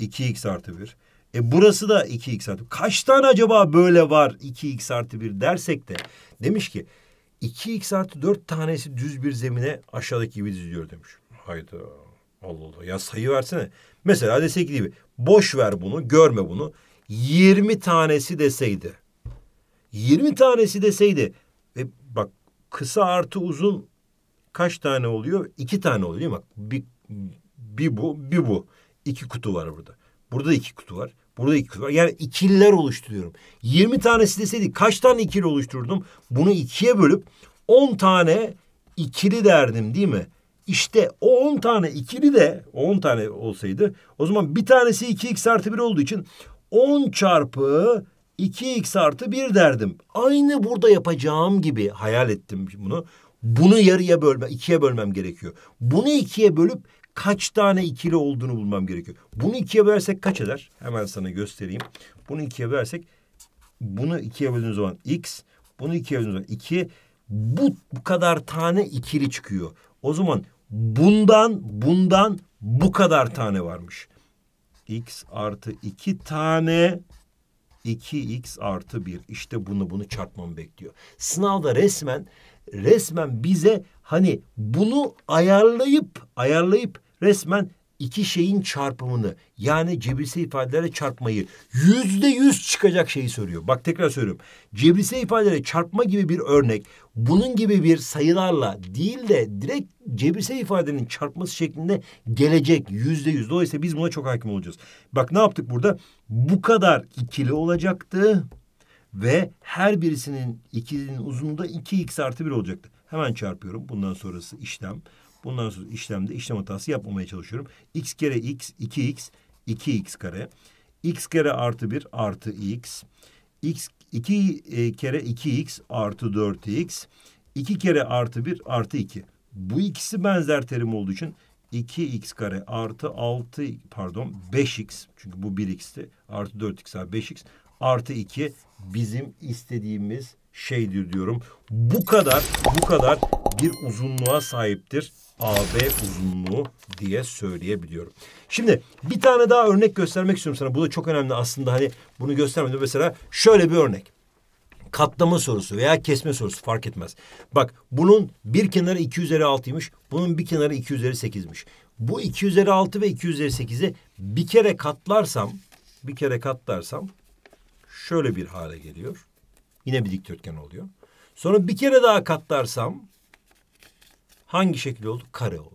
2x artı 1. E burası da 2x artı 1. Kaç tane acaba böyle var 2x artı 1 dersek de. Demiş ki 2x artı 4 tanesi düz bir zemine aşağıdaki gibi diziliyor demiş. Hayda. Allah Allah. Ya sayı versene. Mesela desek gibi boş ver bunu, görme bunu. 20 tanesi deseydi. 20 tanesi deseydi. E bak kısa artı uzun kaç tane oluyor? İki tane oluyor değil mi? Bak bir, bir bu, bir bu. İki kutu var burada. Burada iki kutu var. Burada yani ikiller oluşturuyorum. 20 tanesi deseydi kaç tane ikili oluşturdum? Bunu ikiye bölüp 10 tane ikili derdim değil mi? İşte o 10 tane ikili de 10 tane olsaydı o zaman bir tanesi 2x artı 1 olduğu için 10 çarpı 2x artı 1 derdim. Aynı burada yapacağım gibi hayal ettim bunu. Bunu yarıya bölme, ikiye bölmem gerekiyor. Bunu ikiye bölüp kaç tane ikili olduğunu bulmam gerekiyor. Bunu ikiye bölersek kaç eder? Hemen sana göstereyim. Bunu ikiye bölersek bunu ikiye böldüğünüz zaman x, bunu ikiye böldüğünüz zaman 2. Bu, bu kadar tane ikili çıkıyor. O zaman bundan bundan bu kadar tane varmış. x artı 2 tane 2x artı 1. İşte bunu bunu çarpmamı bekliyor. Sınavda resmen resmen bize hani bunu ayarlayıp ayarlayıp resmen iki şeyin çarpımını yani cebirsel ifadelere çarpmayı yüzde yüz çıkacak şeyi soruyor. Bak tekrar söylüyorum. Cebirsel ifadelere çarpma gibi bir örnek bunun gibi bir sayılarla değil de direkt cebirsel ifadenin çarpması şeklinde gelecek yüzde yüz. Dolayısıyla biz buna çok hakim olacağız. Bak ne yaptık burada? Bu kadar ikili olacaktı. Ve her birisinin ikilinin uzunluğu da 2x artı 1 olacaktı. Hemen çarpıyorum. Bundan sonrası işlem. Bundan sonra işlemde işlem hatası yapmamaya çalışıyorum. x kere x 2x 2x kare. x kere artı 1 artı x. x 2 e, kere 2x artı 4x. 2 kere artı 1 artı 2. Bu ikisi benzer terim olduğu için 2x kare artı 6 pardon 5x çünkü bu 1x'ti artı 4x abi 5x artı iki bizim istediğimiz şeydir diyorum. Bu kadar bu kadar bir uzunluğa sahiptir. AB uzunluğu diye söyleyebiliyorum. Şimdi bir tane daha örnek göstermek istiyorum sana. Bu da çok önemli aslında hani bunu göstermedim. Mesela şöyle bir örnek. Katlama sorusu veya kesme sorusu fark etmez. Bak bunun bir kenarı 2 üzeri 6'ymış. Bunun bir kenarı 2 üzeri 8'miş. Bu 2 üzeri 6 ve 2 üzeri 8'i bir kere katlarsam bir kere katlarsam şöyle bir hale geliyor. Yine bir dikdörtgen oluyor. Sonra bir kere daha katlarsam hangi şekil oldu? Kare oldu.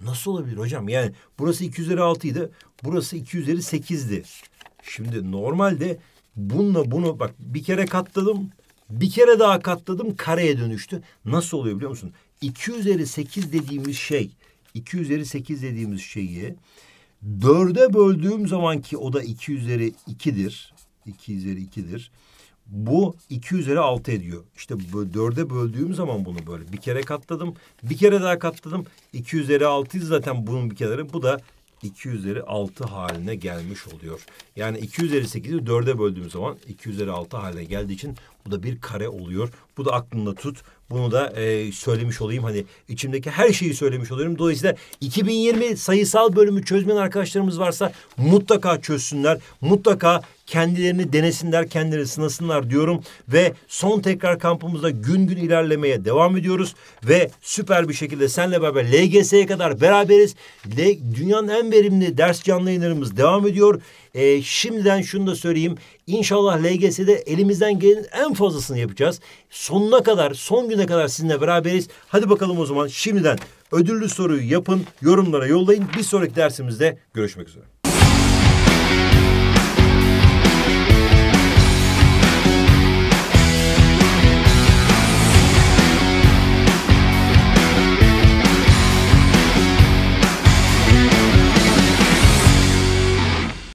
Nasıl olabilir hocam? Yani burası 2 üzeri 6 idi. Burası 2 üzeri 8'di. Şimdi normalde bununla bunu bak bir kere katladım. Bir kere daha katladım kareye dönüştü. Nasıl oluyor biliyor musun? 2 üzeri 8 dediğimiz şey 2 üzeri 8 dediğimiz şeyi dörde böldüğüm zaman ki o da 2 üzeri 2'dir. 2 üzeri 2'dir. Bu 2 üzeri 6 ediyor. İşte 4'e böldüğüm zaman bunu böyle bir kere katladım. Bir kere daha katladım. 2 üzeri 6 zaten bunun bir kere. Bu da 2 üzeri 6 haline gelmiş oluyor. Yani 2 üzeri 8'i 4'e böldüğüm zaman 2 üzeri 6 haline geldiği için bu da bir kare oluyor. Bu da aklında tut. Bunu da e, söylemiş olayım hani içimdeki her şeyi söylemiş olayım. Dolayısıyla 2020 sayısal bölümü çözmen arkadaşlarımız varsa mutlaka çözsünler. Mutlaka kendilerini denesinler, kendileri sınasınlar diyorum. Ve son tekrar kampımızda gün gün ilerlemeye devam ediyoruz. Ve süper bir şekilde senle beraber LGS'ye kadar beraberiz. dünyanın en verimli ders canlı yayınlarımız devam ediyor. E, şimdiden şunu da söyleyeyim. İnşallah LGS'de elimizden gelen en fazlasını yapacağız. Sonuna kadar, son güne kadar sizinle beraberiz. Hadi bakalım o zaman şimdiden ödüllü soruyu yapın, yorumlara yollayın. Bir sonraki dersimizde görüşmek üzere.